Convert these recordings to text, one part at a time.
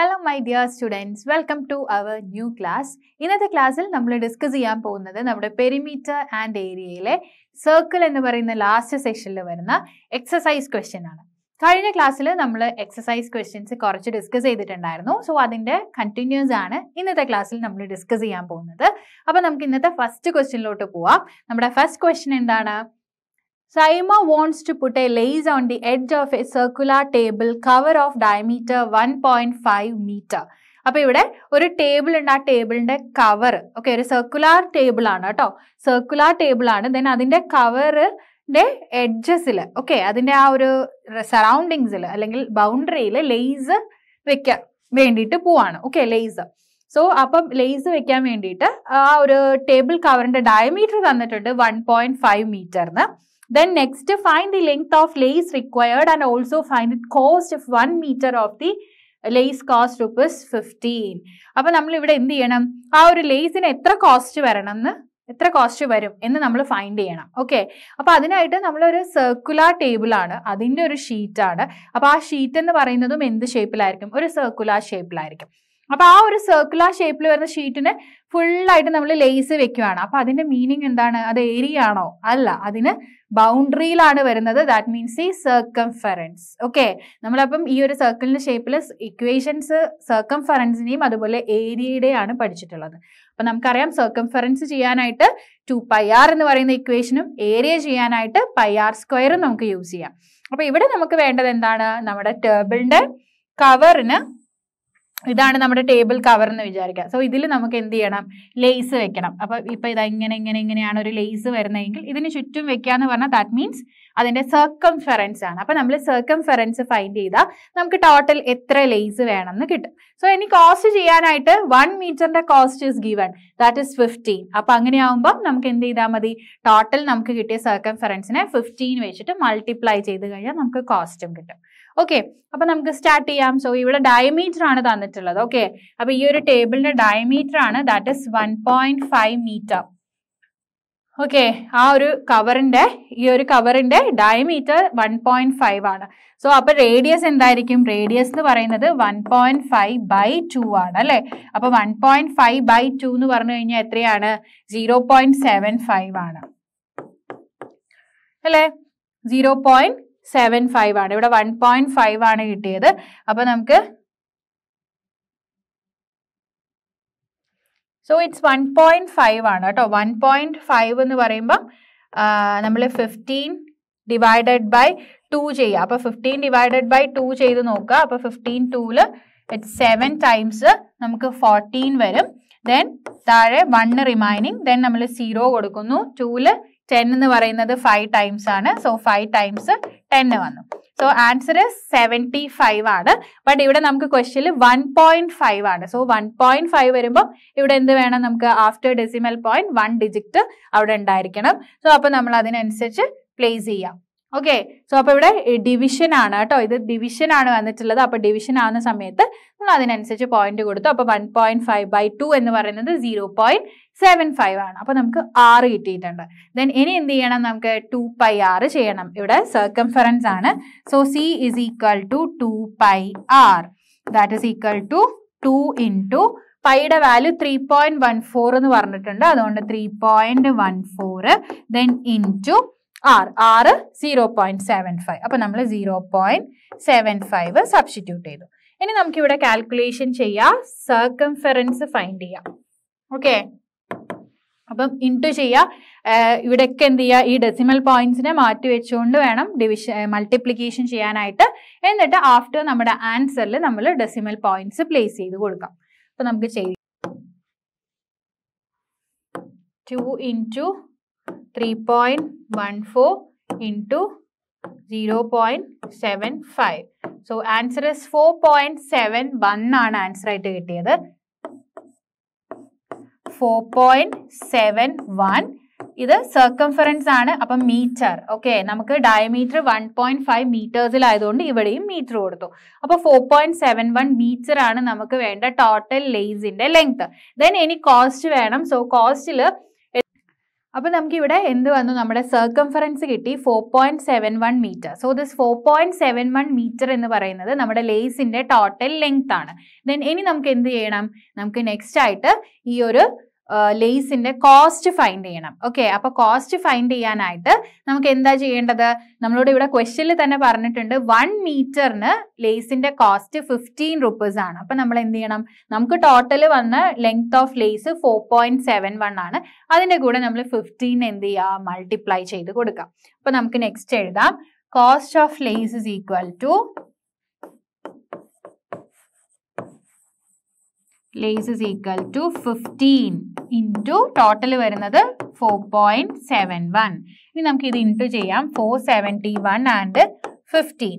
Hello my dear students welcome to our new class ഇന്നത്തെ ക്ലാസ്സിൽ നമ്മൾ ഡിസ്കസ് ചെയ്യാൻ പോകുന്നത് നമ്മുടെ പെരിമീറ്റർ ആൻഡ് ഏരിയയിലെ സർക്കിൾ എന്ന് പറയുന്ന ലാസ്റ്റ് സെഷനിൽ വരുന്ന എക്സസൈസ് ക്വസ്റ്റ്യൻ ആണ് കഴിഞ്ഞ ക്ലാസ്സിൽ നമ്മൾ എക്സസൈസ് ക്വസ്റ്റ്യൻസ് കുറച്ച് ഡിസ്കസ് ചെയ്തിട്ടുണ്ടായിരുന്നു സോ അതിൻ്റെ കണ്ടിന്യൂസ് ആണ് ഇന്നത്തെ ക്ലാസ്സിൽ നമ്മൾ ഡിസ്കസ് ചെയ്യാൻ പോകുന്നത് അപ്പോൾ നമുക്ക് ഇന്നത്തെ ഫസ്റ്റ് ക്വസ്റ്റ്യനിലോട്ട് പോവാം നമ്മുടെ ഫസ്റ്റ് ക്വസ്റ്റ്യൻ എന്താണ് Saima wants to put a lace on the edge of a circular table cover of diameter 1.5 meter. അപ്പോൾ ഇവിടെ ഒരു ടേബിൾ ഉണ്ട് ആ ടേബിളിന്റെ കവർ ഓക്കെ ഒരു സർക്കുലാർ ടേബിൾ ആണ് കേട്ടോ സർക്കുലാർ ടേബിൾ ആണ് ദെൻ അതിന്റെ കവറിന്റെ എഡ്ജസിൽ ഓക്കെ അതിന്റെ ആ ഒരു സറൗണ്ടിങ്സിൽ അല്ലെങ്കിൽ ബൗണ്ടറിയിൽ ലേസ് വെക്കാൻ വേണ്ടിയിട്ട് പോവാണ് ഓക്കെ ലേസ് സോ അപ്പം ലേസ് വെക്കാൻ വേണ്ടിയിട്ട് ആ ഒരു ടേബിൾ കവറിന്റെ ഡയമീറ്റർ തന്നിട്ടുണ്ട് വൺ പോയിന്റ് ഫൈവ് മീറ്ററിന് then next find the length of lace required and also find the cost of one metre of the lace cost rupees fifteen അപ്പം നമ്മൾ ഇവിടെ എന്ത് ചെയ്യണം ആ ഒരു ലേസിന് എത്ര കോസ്റ്റ് വരണം എന്ന് എത്ര കോസ്റ്റ് വരും എന്ന് നമ്മൾ ഫൈൻഡ് ചെയ്യണം ഓക്കെ അപ്പൊ അതിനായിട്ട് നമ്മളൊരു സർക്കുലാർ ടേബിളാണ് അതിൻ്റെ ഒരു ഷീറ്റാണ് അപ്പൊ ആ ഷീറ്റ് എന്ന് പറയുന്നതും എന്ത് ഷേപ്പിലായിരിക്കും ഒരു സർക്കുലർ ഷേപ്പിലായിരിക്കും അപ്പൊ ആ ഒരു സർക്കുലർ ഷേപ്പിൽ വരുന്ന ഷീറ്റിന് ഫുള്ളായിട്ട് നമ്മൾ ലേസ് വെക്കുകയാണ് അപ്പൊ അതിന്റെ മീനിങ് എന്താണ് അത് ഏരിയ ആണോ അല്ല അതിന് ബൗണ്ടറിയിലാണ് വരുന്നത് ദാറ്റ് മീൻസ് ഈ സർക്കംഫറൻസ് ഓക്കെ നമ്മളപ്പം ഈ ഒരു സർക്കിളിന്റെ ഷേപ്പിൽ ഇക്വേഷൻസ് സർക്കംഫറൻസിനെയും അതുപോലെ ഏരിയയുടെയാണ് പഠിച്ചിട്ടുള്ളത് അപ്പൊ നമുക്കറിയാം സർക്കംഫറൻസ് ചെയ്യാനായിട്ട് ടു പൈ ആർ എന്ന് പറയുന്ന ഇക്വേഷനും ഏരിയ ചെയ്യാനായിട്ട് പൈ ആർ സ്ക്വയറും നമുക്ക് യൂസ് ചെയ്യാം അപ്പൊ ഇവിടെ നമുക്ക് വേണ്ടത് എന്താണ് നമ്മുടെ ടേബിളിന്റെ കവറിന് ഇതാണ് നമ്മുടെ ടേബിൾ കവർ എന്ന് വിചാരിക്കുക സോ ഇതിൽ നമുക്ക് എന്ത് ചെയ്യണം ലേസ് വെക്കണം അപ്പോൾ ഇപ്പൊ ഇതാ ഇങ്ങനെ ഇങ്ങനെ ഇങ്ങനെയാണ് ഒരു ലേസ് വരുന്നതെങ്കിൽ ഇതിന് ചുറ്റും വെക്കുക എന്ന് പറഞ്ഞാൽ ദാറ്റ് മീൻസ് അതിൻ്റെ സർക്കംഫറൻസ് ആണ് അപ്പോൾ നമ്മൾ സർക്കംഫറൻസ് ഫൈൻഡ് ചെയ്താൽ നമുക്ക് ടോട്ടൽ എത്ര ലേസ് വേണമെന്ന് കിട്ടും സോ ഇനി കോസ്റ്റ് ചെയ്യാനായിട്ട് വൺ മീറ്ററിൻ്റെ cost is given that is fifteen അപ്പോൾ അങ്ങനെയാവുമ്പോൾ നമുക്ക് എന്ത് ചെയ്താൽ മതി ടോട്ടൽ നമുക്ക് കിട്ടിയ സർക്കംഫറൻസിനെ ഫിഫ്റ്റീൻ വെച്ചിട്ട് മൾട്ടിപ്ലൈ ചെയ്ത് കഴിഞ്ഞാൽ നമുക്ക് കോസ്റ്റും കിട്ടും ഓക്കെ അപ്പൊ നമുക്ക് സ്റ്റാർട്ട് ചെയ്യാം സോ ഇവിടെ ഡയമീറ്റർ ആണ് തന്നിട്ടുള്ളത് ഓക്കെ അപ്പൊ ഈ ഒരു ടേബിളിന്റെ ഡയമീറ്റർ ആണ് that is one point five metre okay ആ ഒരു കവറിന്റെ ഈ ഒരു കവറിന്റെ ഡയമീറ്റർ വൺ പോയിന്റ് ഫൈവ് ആണ് സോ അപ്പൊ റേഡിയസ് എന്തായിരിക്കും റേഡിയസ് എന്ന് പറയുന്നത് one point five by two ആണ് അല്ലെ അപ്പൊ one point five by two എന്ന് പറഞ്ഞു കഴിഞ്ഞാൽ എത്രയാണ് സീറോ പോയിന്റ് സെവൻ ഫൈവ് ആണ് അല്ലേ സീറോ പോയിന്റ് സെവൻ ഫൈവ് ആണ് ഇവിടെ വൺ പോയിന്റ് ഫൈവ് ആണ് കിട്ടിയത് അപ്പൊ നമുക്ക് so it's one point five ആണ് കേട്ടോ വൺ പോയിന്റ് ഫൈവ് എന്ന് പറയുമ്പം നമ്മൾ ഫിഫ്റ്റീൻ ഡിവൈഡഡ് ബൈ ടു ചെയ്യുക അപ്പൊ ഫിഫ്റ്റീൻ ഡിവൈഡഡ് ബൈ ടു ചെയ്ത് നോക്കുക അപ്പൊ ഫിഫ്റ്റീൻ ടൂല് ഇറ്റ്സ് സെവൻ ടൈംസ് നമുക്ക് ഫോർട്ടീൻ വരും ദെൻ താഴെ വണ് റിമൈനിങ് ദെൻ നമ്മൾ സീറോ കൊടുക്കുന്നു ടൂല് ടെൻ എന്ന് പറയുന്നത് ഫൈവ് ടൈംസ് ആണ് സോ ഫൈവ് ടൈംസ് ടെൻ വന്നു സോ ആൻസർ സെവൻറ്റി ഫൈവ് ആണ് ബട്ട് ഇവിടെ നമുക്ക് ക്വസ്റ്റ്യനിൽ വൺ പോയിന്റ് ഫൈവ് ആണ് സോ വൺ പോയിന്റ് ഫൈവ് വരുമ്പോൾ ഇവിടെ എന്ത് വേണം നമുക്ക് after decimal point one digit അവിടെ ഉണ്ടായിരിക്കണം സോ അപ്പോൾ നമ്മൾ അതിനനുസരിച്ച് പ്ലേസ് ചെയ്യാം ഓക്കെ സോ അപ്പോൾ ഇവിടെ ഡിവിഷൻ ആണ് കേട്ടോ ഇത് ഡിവിഷൻ ആണ് വന്നിട്ടുള്ളത് അപ്പോൾ ഡിവിഷൻ ആവുന്ന സമയത്ത് നമ്മൾ അതിനനുസരിച്ച് പോയിന്റ് കൊടുത്തു അപ്പോൾ one point five by two എന്ന് പറയുന്നത് സീറോ പോയിന്റ് സെവൻ ഫൈവ് ആണ് അപ്പോൾ നമുക്ക് ആറ് കിട്ടിയിട്ടുണ്ട് ദെൻ ഇനി എന്ത് ചെയ്യണം നമുക്ക് ടു പൈ ആറ് ചെയ്യണം ഇവിടെ സർക്കംഫറൻസ് ആണ് so C is equal to two pi R that is equal to two in two പൈയുടെ value three point one four എന്ന് പറഞ്ഞിട്ടുണ്ട് അതുകൊണ്ട് three point one four then in two R ആറ് zero point seven five അപ്പൊ നമ്മൾ zero point seven five substitute ചെയ്തു ഇനി നമുക്കിവിടെ കാൽക്കുലേഷൻ ചെയ്യാം സർക്കംഫറൻസ് ഫൈൻഡ് ചെയ്യാം ഓക്കെ അപ്പം ഇൻറ്റു ചെയ്യുക ഇവിടെയൊക്കെ എന്ത് ചെയ്യുക ഈ ഡെസിമൽ പോയിന്റ്സിനെ മാറ്റി വെച്ചുകൊണ്ട് വേണം ഡിവിഷൻ മൾട്ടിപ്ലിക്കേഷൻ ചെയ്യാനായിട്ട് എന്നിട്ട് ആഫ്റ്റർ നമ്മുടെ ആൻസറിൽ നമ്മൾ ഡെസിമൽ പോയിന്റ്സ് പ്ലേസ് ചെയ്ത് കൊടുക്കാം അപ്പം നമുക്ക് ചെയ്യും two into 3.14 into 0.75. So answer is 4.71 ആണ് ആൻസർ ആയിട്ട് കിട്ടിയത് ഫോർ പോയിന്റ് സെവൻ വൺ ഇത് സർക്കംഫറൻസ് ആണ് അപ്പം മീറ്റർ ഓക്കെ നമുക്ക് ഡയമീറ്റർ വൺ പോയിന്റ് ഫൈവ് മീറ്റേഴ്സിലായതുകൊണ്ട് ഇവിടെയും മീറ്റർ കൊടുത്തു അപ്പോൾ four point seven one metre ആണ് നമുക്ക് വേണ്ട ടോട്ടൽ ലെയ്സിന്റെ ലെങ്ത് ദെൻ ഇനി കോസ്റ്റ് വേണം സോ കോസ്റ്റിൽ അപ്പോൾ നമുക്കിവിടെ എന്ത് വന്നു നമ്മുടെ സർക്കംഫറൻസ് കിട്ടി four point seven one metre so this four point seven one metre എന്ന് പറയുന്നത് നമ്മുടെ ലേസിൻ്റെ ടോട്ടൽ ലെങ്ത് ആണ് ദെൻ ഇനി നമുക്ക് എന്ത് ചെയ്യണം നമുക്ക് നെക്സ്റ്റ് ആയിട്ട് ഈ ഒരു ലേസിന്റെ കോസ്റ്റ് ഫൈൻഡ് ചെയ്യണം ഓക്കെ അപ്പൊ കോസ്റ്റ് ഫൈൻഡ് ചെയ്യാനായിട്ട് നമുക്ക് എന്താ ചെയ്യേണ്ടത് നമ്മളോട് ഇവിടെ ക്വസ്റ്റ്യനിൽ തന്നെ പറഞ്ഞിട്ടുണ്ട് വൺ മീറ്ററിന് ലേസിന്റെ കോസ്റ്റ് ഫിഫ്റ്റീൻ റുപ്പീസ് ആണ് അപ്പൊ നമ്മൾ എന്ത് ചെയ്യണം നമുക്ക് ടോട്ടൽ വന്ന length of lace four point seven one ആണ് അതിന്റെ കൂടെ നമ്മൾ ഫിഫ്റ്റീൻ എന്ത് ചെയ്യുക മൾട്ടിപ്ലൈ ചെയ്ത് കൊടുക്കാം അപ്പൊ നമുക്ക് നെക്സ്റ്റ് എഴുതാം cost of lace equal to lace is equal to fifteen into total വരുന്നത് ഫോർ പോയിൻറ്റ് സെവൻ വൺ ഇനി നമുക്ക് ഇത് ഇൻറ്റു ചെയ്യാം four seventy one and fifteen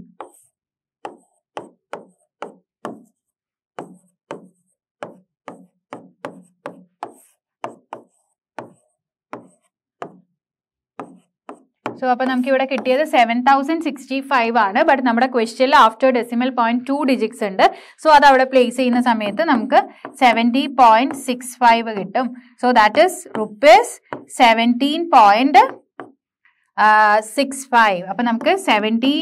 so അപ്പൊ നമുക്ക് ഇവിടെ കിട്ടിയത് സെവൻ തൗസൻഡ് സിക്സ്റ്റി ഫൈവ് ആണ് ബട്ട് നമ്മുടെ ക്വസ്റ്റ്യനിൽ after decimal point two digits ഉണ്ട് സോ അത് അവിടെ പ്ലേസ് ചെയ്യുന്ന സമയത്ത് നമുക്ക് സെവൻറ്റി പോയിന്റ് സിക്സ് ഫൈവ് കിട്ടും so that is rupees seventeen point six five അപ്പൊ നമുക്ക് സെവൻറ്റി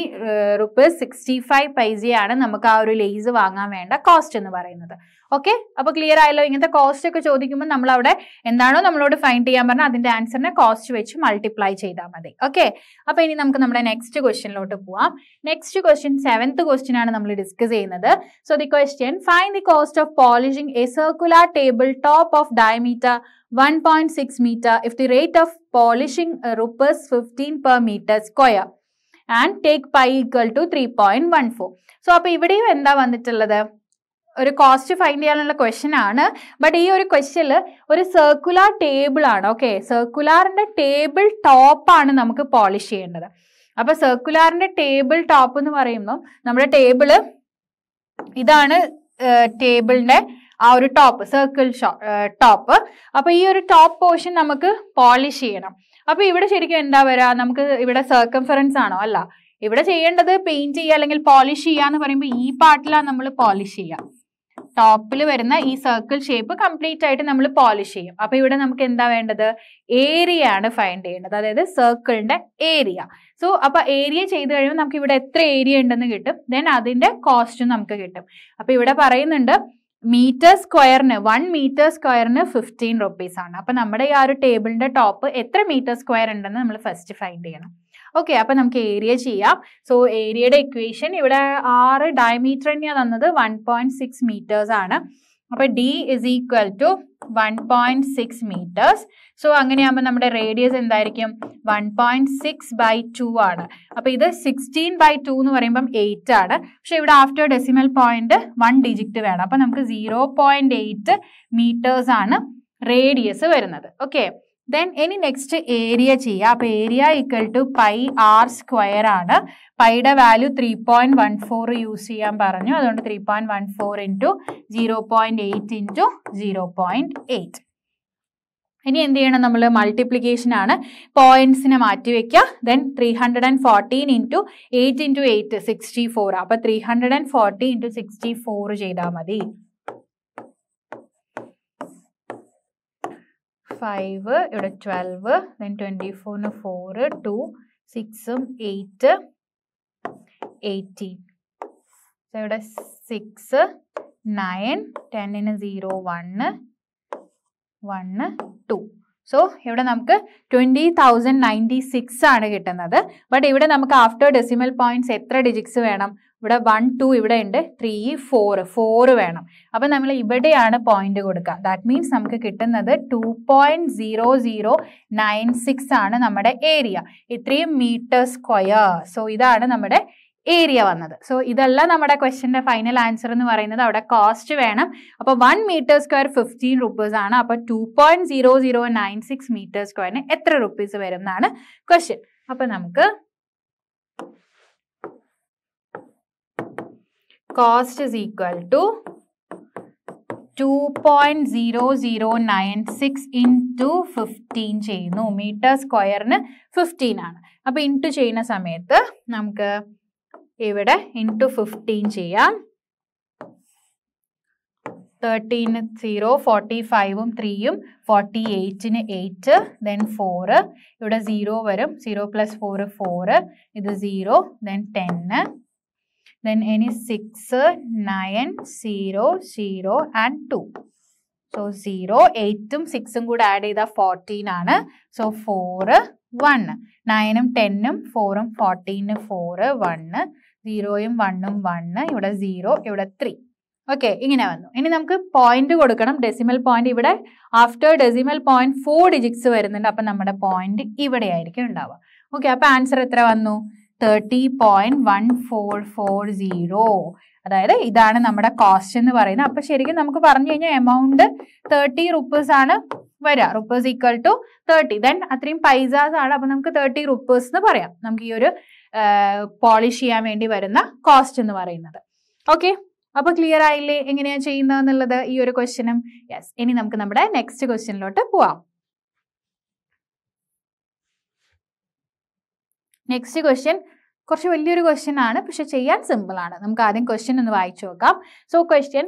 റുപ്പീസ് സിക്സ്റ്റി ഫൈവ് പൈസയാണ് നമുക്ക് ആ ഒരു ലേസ് വാങ്ങാൻ വേണ്ട കോസ്റ്റ് എന്ന് പറയുന്നത് ഓക്കെ അപ്പോൾ ക്ലിയർ ആയല്ലോ ഇങ്ങനത്തെ കോസ്റ്റ് ഒക്കെ ചോദിക്കുമ്പോൾ നമ്മൾ അവിടെ എന്താണോ നമ്മളോട് ഫൈൻഡ് ചെയ്യാൻ പറഞ്ഞാൽ അതിന്റെ ആൻസറിനെ കോസ്റ്റ് വെച്ച് മൾട്ടിപ്ലൈ ചെയ്താൽ മതി ഓക്കെ അപ്പോൾ ഇനി നമുക്ക് നമ്മുടെ നെക്സ്റ്റ് ക്വസ്റ്റ്യനിലോട്ട് പോവാം നെക്സ്റ്റ് ക്വസ്റ്റ്യൻ സെവൻത്ത് ക്വസ്റ്റ്യൻ ആണ് നമ്മൾ ഡിസ്കസ് ചെയ്യുന്നത് so the question find the cost of polishing a circular table top of diameter 1.6 the rate of polishing rupees fifteen per metre square per meter square equal to three point one 3.14. So അപ്പോൾ ഇവിടെയും എന്താ വന്നിട്ടുള്ളത് ഒരു cost find ചെയ്യാനുള്ള question ആണ് but ഈ ഒരു ക്വസ്റ്റ്യനിൽ ഒരു സർക്കുലാർ ടേബിൾ ആണ് ഓക്കെ സർക്കുലാറിന്റെ ടേബിൾ ടോപ്പാണ് നമുക്ക് പോളിഷ് ചെയ്യേണ്ടത് അപ്പോൾ സർക്കുലാറിന്റെ ടേബിൾ ടോപ്പ് എന്ന് പറയുമ്പോൾ നമ്മുടെ ടേബിള് ഇതാണ് ടേബിളിന്റെ ആ ഒരു ടോപ്പ് സർക്കിൾ ടോപ്പ് അപ്പോൾ ഈ ഒരു ടോപ്പ് പോർഷൻ നമുക്ക് പോളിഷ് ചെയ്യണം അപ്പോൾ ഇവിടെ ശരിക്കും എന്താ വരാ നമുക്ക് ഇവിടെ സർക്കംഫറൻസ് ആണോ അല്ല ഇവിടെ ചെയ്യേണ്ടത് പെയിന്റ് ചെയ്യുക അല്ലെങ്കിൽ പോളിഷ് ചെയ്യുക എന്ന് പറയുമ്പോൾ ഈ പാർട്ടിലാണ് നമ്മൾ പോളിഷ് ചെയ്യുക ടോപ്പിൽ വരുന്ന ഈ സർക്കിൾ ഷേപ്പ് കംപ്ലീറ്റ് ആയിട്ട് നമ്മൾ പോളിഷ് ചെയ്യും അപ്പൊ ഇവിടെ നമുക്ക് എന്താ വേണ്ടത് ഏരിയ ആണ് ഫൈൻഡ് ചെയ്യേണ്ടത് അതായത് സർക്കിളിന്റെ ഏരിയ സോ അപ്പൊ ഏരിയ ചെയ്ത് കഴിയുമ്പോൾ നമുക്ക് ഇവിടെ എത്ര ഏരിയ ഉണ്ടെന്ന് കിട്ടും ദെൻ അതിന്റെ കോസ്റ്റും നമുക്ക് കിട്ടും അപ്പൊ ഇവിടെ പറയുന്നുണ്ട് മീറ്റർ സ്ക്വയറിന് വൺ മീറ്റർ സ്ക്വയറിന് ഫിഫ്റ്റീൻ റുപ്പീസ് ആണ് അപ്പൊ നമ്മുടെ ഈ ആ ഒരു ടേബിളിന്റെ ടോപ്പ് എത്ര മീറ്റർ സ്ക്വയർ ഉണ്ടെന്ന് നമ്മൾ ഫസ്റ്റ് ഫൈൻഡ് ചെയ്യണം ഓക്കെ അപ്പൊ നമുക്ക് ഏരിയ ചെയ്യാം സോ ഏരിയയുടെ ഇക്വേഷൻ ഇവിടെ ആറ് ഡയമീറ്റർ തന്നെയാ തന്നത് വൺ പോയിന്റ് സിക്സ് മീറ്റേഴ്സ് ആണ് അപ്പോൾ D is equal to one point six metres so അങ്ങനെയാകുമ്പോൾ നമ്മുടെ റേഡിയസ് എന്തായിരിക്കും one point six by two ആണ് അപ്പോൾ ഇത് സിക്സ്റ്റീൻ ബൈ ടു എന്ന് പറയുമ്പം എയ്റ്റ് ആണ് പക്ഷേ ഇവിടെ after decimal point one digit വേണം അപ്പോൾ നമുക്ക് സീറോ പോയിന്റ് എയ്റ്റ് മീറ്റേഴ്സ് ആണ് റേഡിയസ് വരുന്നത് ഓക്കെ ദെൻ ഇനി നെക്സ്റ്റ് ഏരിയ ചെയ്യുക അപ്പൊ area equal to pi R square ആണ് പൈയുടെ value three point one four use ചെയ്യാൻ പറഞ്ഞു അതുകൊണ്ട് three point one four into zero point eight into zero point eight ഇനി എന്ത് ചെയ്യണം നമ്മൾ മൾട്ടിപ്ലിക്കേഷൻ ആണ് പോയിന്റ്സിനെ മാറ്റി വെക്കുക then three hundred and fourteen into eight into eight sixty four അപ്പൊ three hundred and forty into sixty four ചെയ്താൽ മതി ഫൈവ് ഇവിടെ ട്വൽവ് ദെൻ ട്വൻറ്റി ഫോറിന് ഫോറ് ടു സിക്സും എയ്റ്റ് എയ്റ്റീൻ ഇവിടെ സിക്സ് നയൻ ടെന്നിന് zero one one two so ഇവിടെ നമുക്ക് ട്വൻറ്റി തൗസൻഡ് നയൻറ്റി സിക്സ് ആണ് കിട്ടുന്നത് ബട്ട് ഇവിടെ നമുക്ക് ആഫ്റ്റർ ഡെസിമൽ പോയിന്റ്സ് എത്ര ഡിജിറ്റ്സ് വേണം ഇവിടെ വൺ ടു ഇവിടെ ഉണ്ട് ത്രീ ഫോർ ഫോർ വേണം അപ്പം നമ്മൾ ഇവിടെയാണ് പോയിന്റ് കൊടുക്കുക ദാറ്റ് മീൻസ് നമുക്ക് കിട്ടുന്നത് two point zero zero nine six ആണ് നമ്മുടെ ഏരിയ ഇത്രയും മീറ്റർ സ്ക്വയർ സോ ഇതാണ് നമ്മുടെ ഏരിയ വന്നത് സോ ഇതല്ല നമ്മുടെ ക്വസ്റ്റ്യൻ്റെ ഫൈനൽ ആൻസർ എന്ന് പറയുന്നത് അവിടെ കോസ്റ്റ് വേണം അപ്പോൾ one metre square fifteen rupees ആണ് അപ്പോൾ two point zero zero nine six metre സ്ക്വയറിന് എത്ര റുപ്പീസ് വരും എന്നാണ് ക്വസ്റ്റ്യൻ അപ്പോൾ നമുക്ക് cost is equal to 2.0096 into fifteen ചെയ്യുന്നു മീറ്റർ സ്ക്വയറിന് ഫിഫ്റ്റീൻ ആണ് അപ്പോൾ ഇൻറ്റു ചെയ്യുന്ന സമയത്ത് നമുക്ക് ഇവിടെ ഇൻറ്റു ഫിഫ്റ്റീൻ ചെയ്യാം തേർട്ടീന് സീറോ ഫോർട്ടി ഫൈവും ത്രീയും ഫോർട്ടി എയ്റ്റിന് എയ്റ്റ് ദെൻ ഫോറ് ഇവിടെ സീറോ വരും സീറോ പ്ലസ് ഫോറ് ഫോറ് ഇത് zero then ten then any 6, 9, 0, 0 and 2. So zero എയ്റ്റും സിക്സും കൂടെ ആഡ് ചെയ്താൽ ഫോർട്ടീൻ ആണ് സോ ഫോറ് വണ്ണ് നയനും ടെന്നും ഫോറും ഫോർട്ടീന് ഫോറ് വണ്ണ് സീറോയും വണ്ണും വണ്ണ് ഇവിടെ സീറോ ഇവിടെ ത്രീ ഓക്കെ ഇങ്ങനെ വന്നു ഇനി നമുക്ക് പോയിന്റ് കൊടുക്കണം ഡെസിമൽ പോയിന്റ് ഇവിടെ after decimal point four digits വരുന്നുണ്ട് അപ്പം നമ്മുടെ പോയിന്റ് ഇവിടെ ആയിരിക്കും ഉണ്ടാവുക ഓക്കെ അപ്പം ആൻസർ എത്ര വന്നു thirty point one four four zero അതായത് ഇതാണ് നമ്മുടെ കോസ്റ്റ് എന്ന് പറയുന്നത് അപ്പൊ ശരിക്കും നമുക്ക് പറഞ്ഞു കഴിഞ്ഞാൽ എമൗണ്ട് തേർട്ടി റുപ്പീസ് ആണ് വരിക rupees equal to thirty then അത്രയും പൈസാസ് ആണ് അപ്പൊ നമുക്ക് തേർട്ടി റുപ്പേഴ്സ് എന്ന് പറയാം നമുക്ക് ഈ ഒരു പോളിഷ് ചെയ്യാൻ വേണ്ടി വരുന്ന കോസ്റ്റ് എന്ന് പറയുന്നത് ഓക്കെ അപ്പൊ ക്ലിയർ ആയില്ലേ എങ്ങനെയാ ചെയ്യുന്നത് എന്നുള്ളത് ഈ ഒരു ക്വസ്റ്റിനും യെസ് ഇനി നമുക്ക് നമ്മുടെ നെക്സ്റ്റ് ക്വസ്റ്റിനിലോട്ട് പോവാം നെക്സ്റ്റ് ക്വസ്റ്റ്യൻ കുറച്ച് വലിയൊരു ക്വസ്റ്റ്യൻ ആണ് പക്ഷെ ചെയ്യാൻ സിമ്പിൾ ആണ് നമുക്ക് ആദ്യം ക്വസ്റ്റ്യൻ ഒന്ന് വായിച്ചു നോക്കാം സോ ക്വസ്റ്റ്യൻ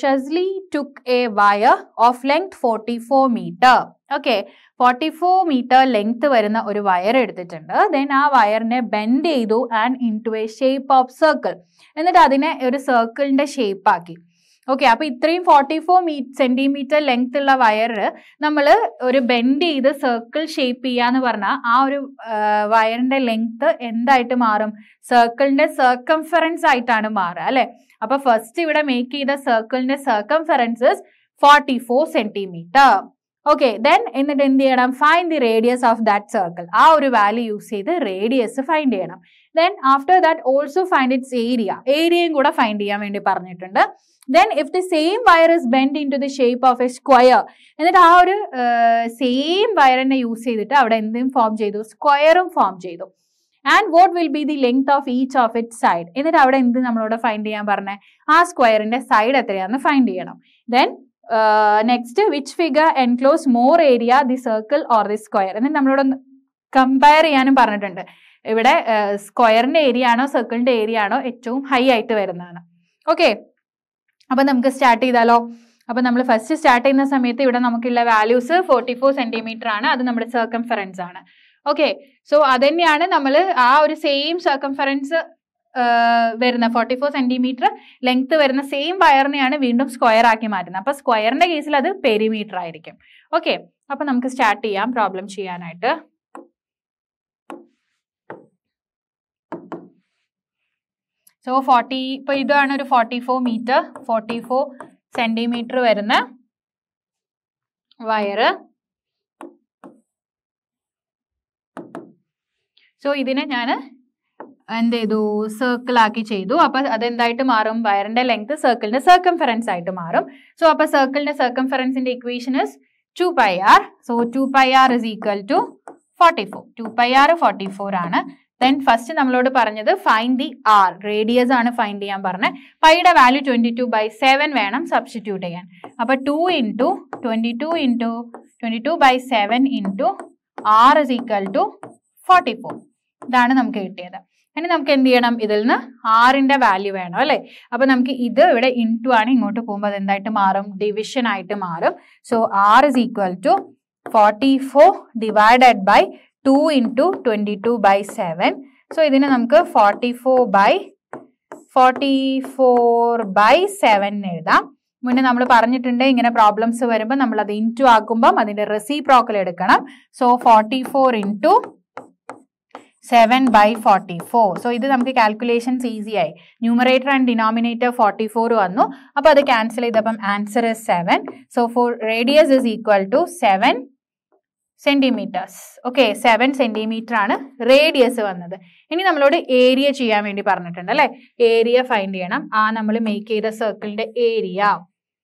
ഷസ്ലി took a wire of length forty four metre okay forty four metre length വരുന്ന ഒരു വയർ എടുത്തിട്ടുണ്ട് ദെൻ ആ വയറിനെ ബെൻഡ് ചെയ്തു and into a shape of circle എന്നിട്ട് അതിനെ ഒരു സർക്കിളിന്റെ ഷേപ്പ് ആക്കി ഓക്കെ അപ്പോൾ ഇത്രയും ഫോർട്ടി ഫോർ മീ സെന്റിമീറ്റർ ലെങ്ത് ഉള്ള വയർ നമ്മൾ ഒരു ബെൻഡ് ചെയ്ത് സർക്കിൾ ഷേപ്പ് ചെയ്യാന്ന് എന്ന് പറഞ്ഞാൽ ആ ഒരു വയറിന്റെ ലെങ്ത് എന്തായിട്ട് മാറും സർക്കിളിന്റെ സർക്കംഫറൻസ് ആയിട്ടാണ് മാറുക അല്ലേ അപ്പോൾ ഫസ്റ്റ് ഇവിടെ മേക്ക് ചെയ്ത സർക്കിളിന്റെ circumference is forty four centimetre okay then എന്നിട്ട് എന്ത് ചെയ്യണം find the radius of that circle ആ ഒരു വാല്യൂ യൂസ് ചെയ്ത് റേഡിയസ് ഫൈൻഡ് ചെയ്യണം then after that also find its area ഏരിയയും കൂടെ ഫൈൻഡ് ചെയ്യാൻ വേണ്ടി പറഞ്ഞിട്ടുണ്ട് then if the same wire is bend into the shape of a square എന്നിട്ട് ആ ഒരു സെയിം വയറിനെ യൂസ് ചെയ്തിട്ട് അവിടെ എന്തും ഫോം ചെയ്തു സ്ക്വയറും ഫോം ചെയ്തു and what will be the length of each of it side എന്നിട്ട് അവിടെ എന്ത് നമ്മളോട് ഫൈൻഡ് ചെയ്യാൻ പറഞ്ഞേ ആ സ്ക്വയറിന്റെ സൈഡ് എത്രയാണെന്ന് ഫൈൻഡ് ചെയ്യണം then next which figure enclose more area the circle or the square എന്നിട്ട് നമ്മളോട് കമ്പയർ ചെയ്യാനും പറഞ്ഞിട്ടുണ്ട് ഇവിടെ സ്ക്വയറിൻ്റെ ഏരിയ ആണോ സർക്കിളിൻ്റെ ഏരിയ ആണോ ഏറ്റവും ഹൈ ആയിട്ട് വരുന്നതാണ് ഓക്കെ അപ്പം നമുക്ക് സ്റ്റാർട്ട് ചെയ്താലോ അപ്പം നമ്മൾ ഫസ്റ്റ് സ്റ്റാർട്ട് ചെയ്യുന്ന സമയത്ത് ഇവിടെ നമുക്കുള്ള വാല്യൂസ് ഫോർട്ടി ഫോർ സെൻറ്റിമീറ്റർ ആണ് അത് നമ്മുടെ സർക്കംഫറൻസ് ആണ് ഓക്കെ സോ തന്നെയാണ് നമ്മൾ ആ ഒരു സെയിം സർക്കംഫറൻസ് വരുന്ന ഫോർട്ടി ഫോർ സെൻറ്റിമീറ്റർ ലെങ്ത് വരുന്ന സെയിം വയറിനെയാണ് വീണ്ടും സ്ക്വയർ ആക്കി മാറ്റുന്നത് അപ്പോൾ സ്ക്വയറിൻ്റെ കേസിൽ അത് പെരിമീറ്റർ ആയിരിക്കും ഓക്കെ അപ്പോൾ നമുക്ക് സ്റ്റാർട്ട് ചെയ്യാം പ്രോബ്ലം ചെയ്യാനായിട്ട് സോ ഫോർട്ടി ഇപ്പോൾ ഇതാണ് ഒരു forty four metre forty four centimetre വരുന്ന വയറ് സോ ഇതിനെ ഞാൻ എന്ത് ചെയ്തു സർക്കിളാക്കി ചെയ്തു അപ്പൊ അതെന്തായിട്ട് മാറും വയറിന്റെ ലെങ്ത് സർക്കിളിന്റെ സർക്കംഫറൻസ് ആയിട്ട് മാറും സോ അപ്പൊ സർക്കിളിന്റെ സർക്കംഫറൻസിന്റെ equation is two pi r so two pi r is equal to forty four two pi r forty four ആണ് ദെൻ ഫസ്റ്റ് നമ്മളോട് പറഞ്ഞത് ഫൈൻഡ് ദി ആർ റേഡിയസ് ആണ് ഫൈൻഡ് ചെയ്യാൻ പറഞ്ഞത് പൈയുടെ value twenty two by seven വേണം substitute ചെയ്യാൻ അപ്പൊ two into twenty two into twenty two by seven into r is equal to forty four ഇതാണ് നമുക്ക് കിട്ടിയത് ഇനി നമുക്ക് എന്ത് ചെയ്യണം ഇതിൽ നിന്ന് ആറിന്റെ വാല്യൂ വേണം അല്ലെ അപ്പൊ നമുക്ക് ഇത് ഇവിടെ ഇൻറ്റു ആണ് ഇങ്ങോട്ട് പോകുമ്പോൾ അത് എന്തായിട്ട് മാറും ഡിവിഷൻ ആയിട്ട് മാറും so r is equal to forty four divided by two into twenty two by seven so ഇതിനെ നമുക്ക് forty four by forty four by seven എഴുതാം മുന്നേ നമ്മൾ പറഞ്ഞിട്ടുണ്ട് ഇങ്ങനെ പ്രോബ്ലംസ് വരുമ്പോൾ നമ്മൾ അത് ഇൻറ്റു ആക്കുമ്പം അതിൻ്റെ റെസിപ്രോക്കൽ എടുക്കണം so forty four into seven by forty four so ഇത് നമുക്ക് കാൽക്കുലേഷൻസ് ഈസി ആയി numerator and denominator forty four വന്നു അപ്പോൾ അത് ക്യാൻസൽ ചെയ്തപ്പം answer is seven so four radius is equal to seven centimetres okay seven centimetre ആണ് radius വന്നത് ഇനി നമ്മളോട് ഏരിയ ചെയ്യാൻ വേണ്ടി പറഞ്ഞിട്ടുണ്ട് അല്ലേ ഏരിയ ഫൈൻഡ് ചെയ്യണം ആ നമ്മൾ മേക്ക് ചെയ്ത സർക്കിളിൻ്റെ area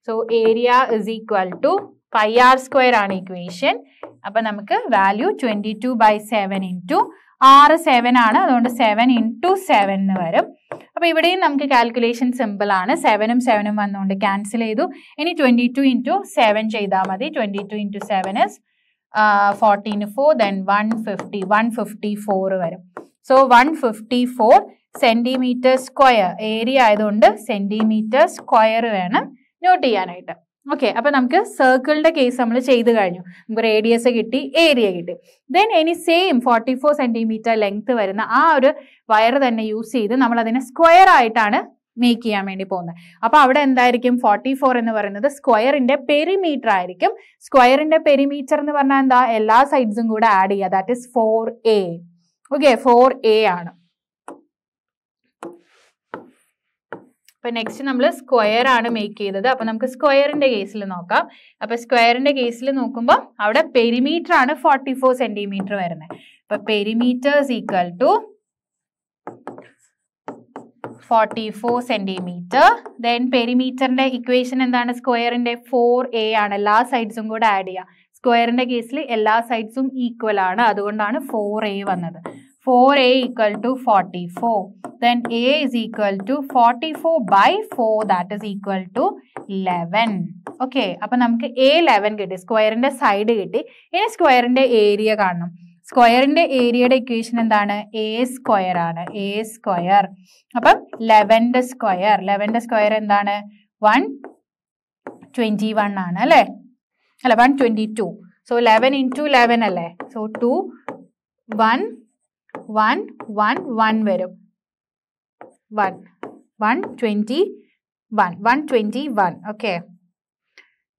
so area is equal to pi R square ആണ് ഇക്വേഷൻ അപ്പം നമുക്ക് value twenty two by seven into r seven ആണ് അതുകൊണ്ട് സെവൻ ഇൻറ്റു സെവൻ എന്ന് വരും അപ്പോൾ ഇവിടെയും നമുക്ക് കാൽക്കുലേഷൻ സിമ്പിൾ ആണ് സെവനും സെവനും വന്നുകൊണ്ട് ക്യാൻസൽ ചെയ്തു ഇനി ട്വൻറ്റി ടു ഇൻറ്റു സെവൻ ചെയ്താൽ മതി twenty two into seven is fourteen four then one fifty one fifty four വരും so one fifty four centimetre square area ആയതുകൊണ്ട് സെൻറ്റിമീറ്റർ സ്ക്വയർ വേണം നോട്ട് ചെയ്യാനായിട്ട് ഓക്കെ അപ്പൊ നമുക്ക് സർക്കിളിന്റെ കേസ് നമ്മൾ ചെയ്ത് കഴിഞ്ഞു നമുക്ക് റേഡിയസ് കിട്ടി ഏരിയ കിട്ടി ദെൻ ഇനി same forty four centimetre length വരുന്ന ആ ഒരു വയർ തന്നെ യൂസ് ചെയ്ത് നമ്മൾ അതിനെ സ്ക്വയർ ആയിട്ടാണ് മേക്ക് ചെയ്യാൻ വേണ്ടി പോകുന്നത് അപ്പോൾ അവിടെ എന്തായിരിക്കും ഫോർട്ടി ഫോർ എന്ന് പറയുന്നത് സ്ക്വയറിന്റെ പെരിമീറ്റർ ആയിരിക്കും സ്ക്വയറിന്റെ പെരിമീറ്റർ എന്ന് പറഞ്ഞാൽ എന്താ എല്ലാ സൈഡ്സും കൂടെ ആഡ് ചെയ്യുക that is four a okay four a ആണ് അപ്പൊ നെക്സ്റ്റ് നമ്മൾ സ്ക്വയർ ആണ് മേക്ക് ചെയ്തത് അപ്പൊ നമുക്ക് സ്ക്വയറിന്റെ കേസിൽ നോക്കാം അപ്പൊ സ്ക്വയറിന്റെ കേസിൽ നോക്കുമ്പോൾ അവിടെ പെരിമീറ്റർ ആണ് ഫോർട്ടി ഫോർ സെന്റിമീറ്റർ വരുന്നത് അപ്പൊ perimeter is equal to forty four centimetre then പെരിമീറ്ററിന്റെ ഇക്വേഷൻ എന്താണ് സ്ക്വയറിന്റെ ഫോർ എ ആണ് എല്ലാ സൈഡ്സും കൂടെ ആഡ് ചെയ്യുക സ്ക്വയറിന്റെ കേസിൽ എല്ലാ സൈഡ്സും ഈക്വൽ ആണ് അതുകൊണ്ടാണ് ഫോർ എ വന്നത് four a equal to forty four then a is equal to forty four by four that is equal to eleven okay അപ്പൊ നമുക്ക് എ ലെവൻ കിട്ടി സ്ക്വയറിന്റെ സൈഡ് കിട്ടി ഇനി സ്ക്വയറിന്റെ ഏരിയ കാണണം സ്ക്വയറിന്റെ ഏരിയയുടെ ഇക്വേഷൻ എന്താണ് എ സ്ക്വയർ ആണ് എ സ്ക്വയർ അപ്പം ലെവന്റെ സ്ക്വയർ ലെവന്റെ സ്ക്വയർ എന്താണ് വൺ ട്വന്റി വൺ ആണ് അല്ലേ അല്ല one twenty two so eleven into eleven അല്ലേ so two one one one one വരും one one twenty one one twenty one okay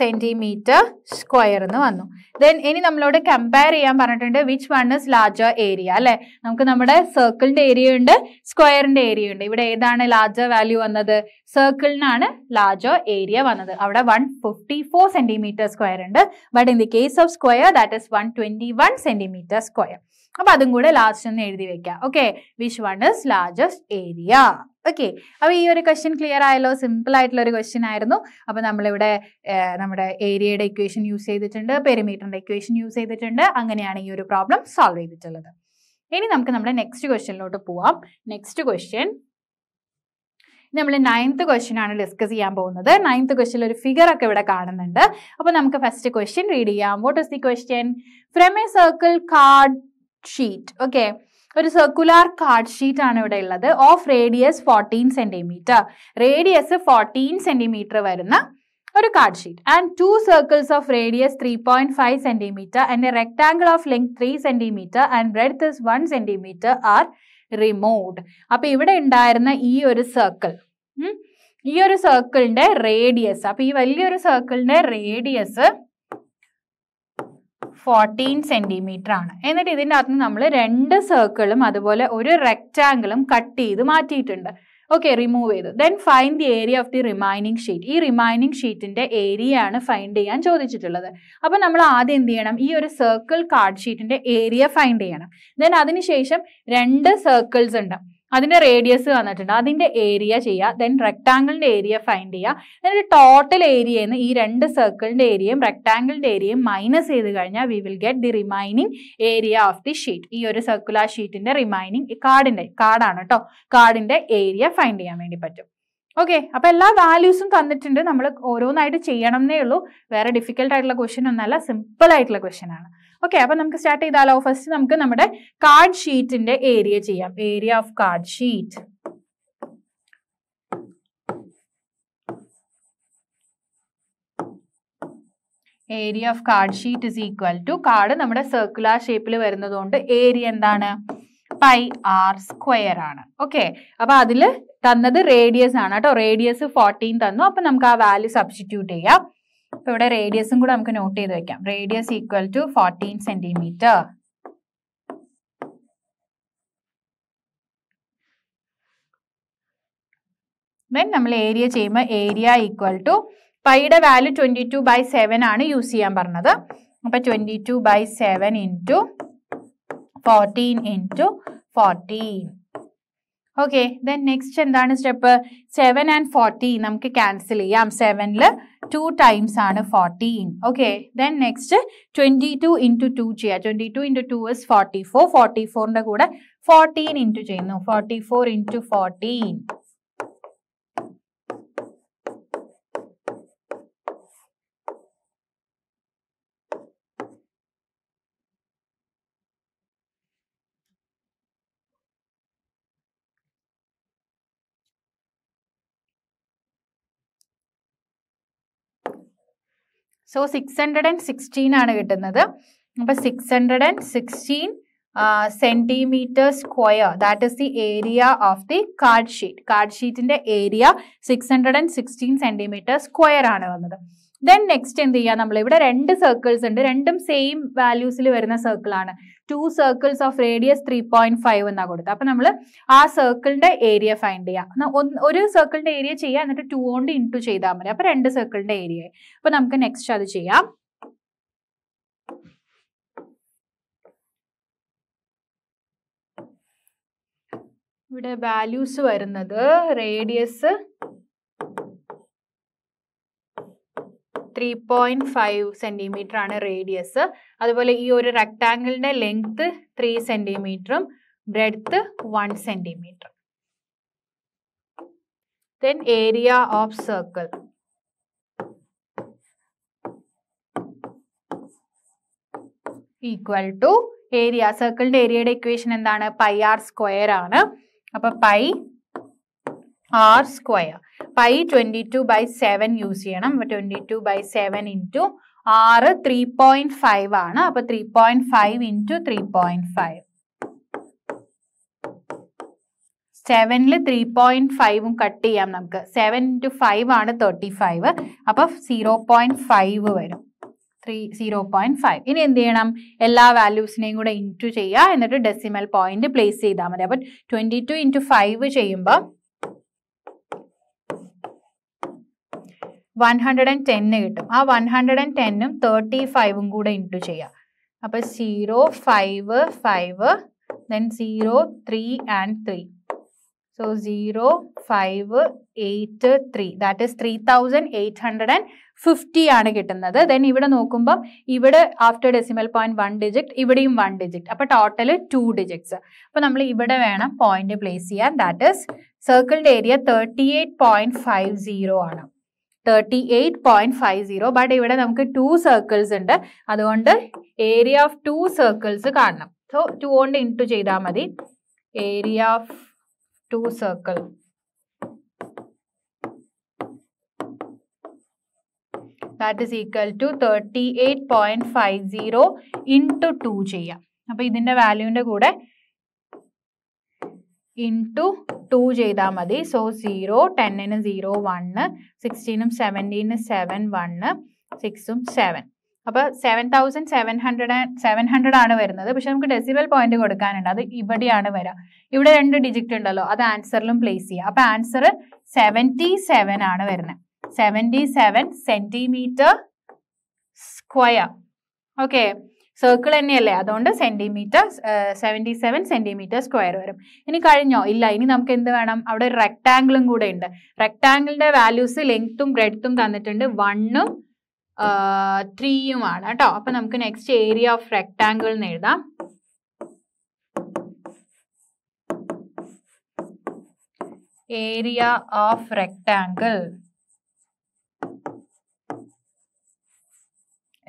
centimetre square എന്ന് വന്നു ദെൻ ഇനി നമ്മളോട് കമ്പയർ ചെയ്യാൻ പറഞ്ഞിട്ടുണ്ട് which one is larger area അല്ലേ നമുക്ക് നമ്മുടെ സർക്കിളിന്റെ ഏരിയ ഉണ്ട് സ്ക്വയറിന്റെ ഏരിയ ഉണ്ട് ഇവിടെ ഏതാണ് ലാർജർ വാല്യൂ വന്നത് സർക്കിളിനാണ് ലാർജർ ഏരിയ വന്നത് അവിടെ വൺ ഫിഫ്റ്റി ഫോർ സ്ക്വയർ ഉണ്ട് but in the case of square that is one twenty one square അപ്പൊ അതും കൂടെ ലാസ്റ്റ് ഒന്ന് എഴുതി വെക്കാം okay which one is largest area okay അപ്പോൾ ഈ ഒരു ക്വസ്റ്റ്യൻ ക്ലിയർ ആയല്ലോ സിമ്പിൾ ആയിട്ടുള്ള ഒരു ക്വസ്റ്റ്യൻ ആയിരുന്നു അപ്പോൾ നമ്മളിവിടെ നമ്മുടെ ഏരിയയുടെ ഇക്വേഷൻ യൂസ് ചെയ്തിട്ടുണ്ട് പെരിമീറ്ററിന്റെ ഇക്വേഷൻ യൂസ് ചെയ്തിട്ടുണ്ട് അങ്ങനെയാണ് ഈ ഒരു പ്രോബ്ലം സോൾവ് ചെയ്തിട്ടുള്ളത് ഇനി നമുക്ക് നമ്മുടെ നെക്സ്റ്റ് ക്വസ്റ്റ്യനിലോട്ട് പോവാം നെക്സ്റ്റ് ക്വസ്റ്റ്യൻ നമ്മൾ നയൻത്ത് ക്വസ്റ്റ്യൻ ആണ് ഡിസ്കസ് ചെയ്യാൻ പോകുന്നത് നയൻത്ത് ക്വസ്റ്റ്യൻ ഒരു ഫിഗർ ഒക്കെ ഇവിടെ കാണുന്നുണ്ട് അപ്പോൾ നമുക്ക് ഫസ്റ്റ് ക്വസ്റ്റ്യൻ റീഡ് ചെയ്യാം what is the question from a circle card sheet okay ഒരു സർക്കുലാർ കാർഡ് ഷീറ്റ് ആണ് ഇവിടെ ഉള്ളത് of radius fourteen centimetre radius fourteen centimetre വരുന്ന ഒരു card sheet and two circles of radius three point five centimetre and a rectangle of length three centimetre and breadth one centimetre are removed അപ്പൊ ഇവിടെ ഉണ്ടായിരുന്ന ഈ ഒരു circle ഈ ഒരു സർക്കിളിന്റെ റേഡിയസ് അപ്പൊ ഈ വലിയൊരു സർക്കിളിന്റെ റേഡിയസ് ഫോർട്ടീൻ സെൻറ്റിമീറ്റർ ആണ് എന്നിട്ട് ഇതിൻ്റെ അകത്ത് നമ്മൾ രണ്ട് സർക്കിളും അതുപോലെ ഒരു റെക്റ്റാങ്കിളും കട്ട് ചെയ്ത് മാറ്റിയിട്ടുണ്ട് ഓക്കെ റിമൂവ് ചെയ്തു then find the area of the remaining sheet ഈ റിമൈനിങ് ഷീറ്റിൻ്റെ ഏരിയ ആണ് ഫൈൻഡ് ചെയ്യാൻ ചോദിച്ചിട്ടുള്ളത് അപ്പോൾ നമ്മൾ ആദ്യം എന്ത് ചെയ്യണം ഈ ഒരു സർക്കിൾ കാർഡ് ഷീറ്റിൻ്റെ ഏരിയ ഫൈൻഡ് ചെയ്യണം ദെൻ അതിനുശേഷം രണ്ട് സർക്കിൾസ് ഉണ്ട് അതിൻ്റെ റേഡിയസ് തന്നിട്ടുണ്ട് അതിൻ്റെ ഏരിയ ചെയ്യുക ദെൻ റെക്ടാങ്കിളിൻ്റെ ഏരിയ ഫൈൻഡ് ചെയ്യുക എന്നിട്ട് ടോട്ടൽ ഏരിയ നിന്ന് ഈ രണ്ട് സർക്കിളിൻ്റെ ഏരിയയും റെക്ടാങ്കിളിൻ്റെ ഏരിയയും മൈനസ് ചെയ്ത് കഴിഞ്ഞാൽ we will get the remaining area of the sheet ഈ ഒരു സർക്കുലർ ഷീറ്റിൻ്റെ റിമൈനിങ് കാർഡിൻ്റെ കാർഡാണ് കേട്ടോ കാർഡിൻ്റെ ഏരിയ ഫൈൻഡ് ചെയ്യാൻ വേണ്ടി പറ്റും ഓക്കെ അപ്പൊ എല്ലാ വാല്യൂസും തന്നിട്ടുണ്ട് നമ്മൾ ഓരോന്നായിട്ട് ചെയ്യണം എന്നേ ഉള്ളൂ വേറെ ഡിഫിക്കൽട്ടായിട്ടുള്ള ആയിട്ടുള്ള ക്വസ്റ്റ്യൻ ഒന്നല്ല സിമ്പിൾ ആയിട്ടുള്ള ക്വസ്റ്റ്യൻ ആണ് ഓക്കെ അപ്പൊ നമുക്ക് സ്റ്റാർട്ട് ചെയ്താലോ ഫസ്റ്റ് നമുക്ക് നമ്മുടെ കാർഡ് ഷീറ്റിന്റെ ഏരിയ ചെയ്യാം area of card sheet area of card sheet is equal to card നമ്മുടെ സർക്കുലർ ഷേപ്പിൽ വരുന്നതുകൊണ്ട് ഏരിയ എന്താണ് പൈ ആർ സ്ക്വയർ ആണ് ഓക്കെ അപ്പൊ അതില് തന്നത് റേഡിയസ് ആണ് കേട്ടോ റേഡിയസ് ഫോർട്ടീൻ തന്നു അപ്പൊ നമുക്ക് ആ വാല്യൂ സബ്സ്റ്റിറ്റ്യൂട്ട് ചെയ്യാം അപ്പൊ ഇവിടെ റേഡിയസും കൂടെ നമുക്ക് നോട്ട് ചെയ്ത് വെക്കാം radius equal to fourteen centimetre then നമ്മൾ ഏരിയ ചെയ്യുമ്പോൾ ഏരിയ ഈക്വൽ ടു പൈയുടെ value twenty two by seven ആണ് യൂസ് ചെയ്യാൻ പറഞ്ഞത് അപ്പൊ twenty two by seven into fourteen into fourteen okay then next എന്താണ് സ്റ്റെപ്പ് സെവൻ ആൻഡ് ഫോർട്ടി നമുക്ക് cancel ചെയ്യാം സെവനിൽ ടു ടൈംസ് ആണ് fourteen okay then next twenty two into two ചെയ്യാം twenty two into two is forty four forty ഫോറിൻ്റെ കൂടെ fourteen into ചെയ്യുന്നു forty four into fourteen so six hundred and sixteen ആണ് കിട്ടുന്നത് അപ്പൊ six hundred and sixteen centimetre square that is the area of the card sheet card ഷീറ്റിന്റെ area six hundred and sixteen centimetre square ആണ് വന്നത് then next എന്ത് ചെയ്യുക നമ്മൾ ഇവിടെ രണ്ട് സർക്കിൾസ് ഉണ്ട് രണ്ടും സെയിം വാല്യൂസിൽ വരുന്ന സർക്കിൾ ആണ് two circles of radius three point five എന്നാണ് കൊടുത്തത് അപ്പം നമ്മൾ ആ സർക്കിളിന്റെ ഏരിയ ഫൈൻഡ് ചെയ്യുക ഒരു സർക്കിളിന്റെ ഏരിയ ചെയ്യുക എന്നിട്ട് ടു കൊണ്ട് ഇൻടു ചെയ്താൽ മതി അപ്പം രണ്ട് സർക്കിളിന്റെ ഏരിയ അപ്പം നമുക്ക് നെക്സ്റ്റ് അത് ചെയ്യാം ഇവിടെ വാല്യൂസ് വരുന്നത് radius three point five centimetre ആണ് റേഡിയസ് അതുപോലെ ഈ ഒരു റെക്ടാങ്കിളിൻ്റെ ലെങ്ത് ത്രീ സെന്റിമീറ്ററും breadth one centimetre then area of circle equal to area സർക്കിളിന്റെ ഏരിയയുടെ ഇക്വേഷൻ എന്താണ് പൈ ആർ സ്ക്വയർ ആണ് അപ്പൊ pi R square pi twenty two by seven use ചെയ്യണം അപ്പോൾ twenty two by seven into r three point five ആണ് അപ്പൊ three point five into three point five സെവനിൽ ത്രീ പോയിന്റ് ഫൈവും cut ചെയ്യാം നമുക്ക് സെവൻ ഇൻറ്റു ഫൈവ് ആണ് thirty five അപ്പൊ സീറോ പോയിന്റ് ഫൈവ് വരും ത്രീ സീറോ പോയിന്റ് ഫൈവ് ഇനി എന്ത് ചെയ്യണം എല്ലാ വാല്യൂസിനെയും കൂടെ ഇൻറ്റു ചെയ്യുക എന്നിട്ട് ഡെസിമൽ പോയിന്റ് പ്ലേസ് ചെയ്താൽ മതി അപ്പൊ ട്വന്റി ടു ഇൻറ്റു ഫൈവ് ചെയ്യുമ്പോൾ വൺ ഹൺഡ്രഡ് ആൻഡ് ടെൻ കിട്ടും ആ വൺ ഹൺഡ്രഡ് ആൻഡ് ടെന്നും തേർട്ടി ഫൈവും കൂടെ ഇൻറ്റു ചെയ്യാം അപ്പൊ zero five five then zero three and three so zero five eight three that is three thousand eight hundred and fifty ആണ് കിട്ടുന്നത് ദെൻ ഇവിടെ നോക്കുമ്പം ഇവിടെ after decimal point one digit ഇവിടെയും വൺ ഡിജിറ്റ് അപ്പൊ ടോട്ടൽ ടു ഡിജിറ്റ്സ് അപ്പൊ നമ്മൾ ഇവിടെ വേണം പോയിന്റ് പ്ലേസ് ചെയ്യാൻ ദാറ്റ് ഇസ് സർക്കിളിന്റെ area thirty eight point five zero ആണ് thirty eight point five zero but ഇവിടെ നമുക്ക് ടു സർക്കിൾസ് ഉണ്ട് അതുകൊണ്ട് ഏരിയ ഓഫ് ടു സർക്കിൾസ് കാണണം സോ ടു കൊണ്ട് ഇൻറ്റു ചെയ്താൽ മതി area of two circle that is equal to thirty eight point five zero into two ചെയ്യാം അപ്പൊ ഇതിന്റെ വാല്യൂവിന്റെ കൂടെ ഇൻറ്റു ടു ചെയ്താൽ മതി സോ സീറോ ടെന്നിന് സീറോ വണ്ണ് സിക്സ്റ്റീനും സെവൻറ്റീന് സെവൻ വണ്ണ് സിക്സും സെവൻ അപ്പോൾ seven thousand seven hundred and seven hundred ആണ് വരുന്നത് പക്ഷെ നമുക്ക് ഡെസിബൽ പോയിന്റ് കൊടുക്കാനുണ്ട് അത് ഇവിടെയാണ് വരിക ഇവിടെ രണ്ട് ഡിജിറ്റ് ഉണ്ടല്ലോ അത് ആൻസറിലും പ്ലേസ് ചെയ്യുക അപ്പോൾ ആൻസർ സെവൻറ്റി സെവൻ ആണ് വരുന്നത് seventy seven centimetre square okay circle തന്നെയല്ലേ അതുകൊണ്ട് centimetre seventy seven centimetre square വരും ഇനി കഴിഞ്ഞോ ഇല്ല ഇനി നമുക്ക് എന്ത് വേണം അവിടെ ഒരു റെക്ടാങ്കിളും കൂടെ ഉണ്ട് റെക്ടാങ്കിളിൻ്റെ വാല്യൂസ് ലെങ്ത്തും ബ്രെഡ്ത്തും തന്നിട്ടുണ്ട് വണ്ണും ത്രീയുമാണ് കേട്ടോ അപ്പം നമുക്ക് നെക്സ്റ്റ് ഏരിയ ഓഫ് റെക്ടാംഗിൾ എന്ന് എഴുതാം area of rectangle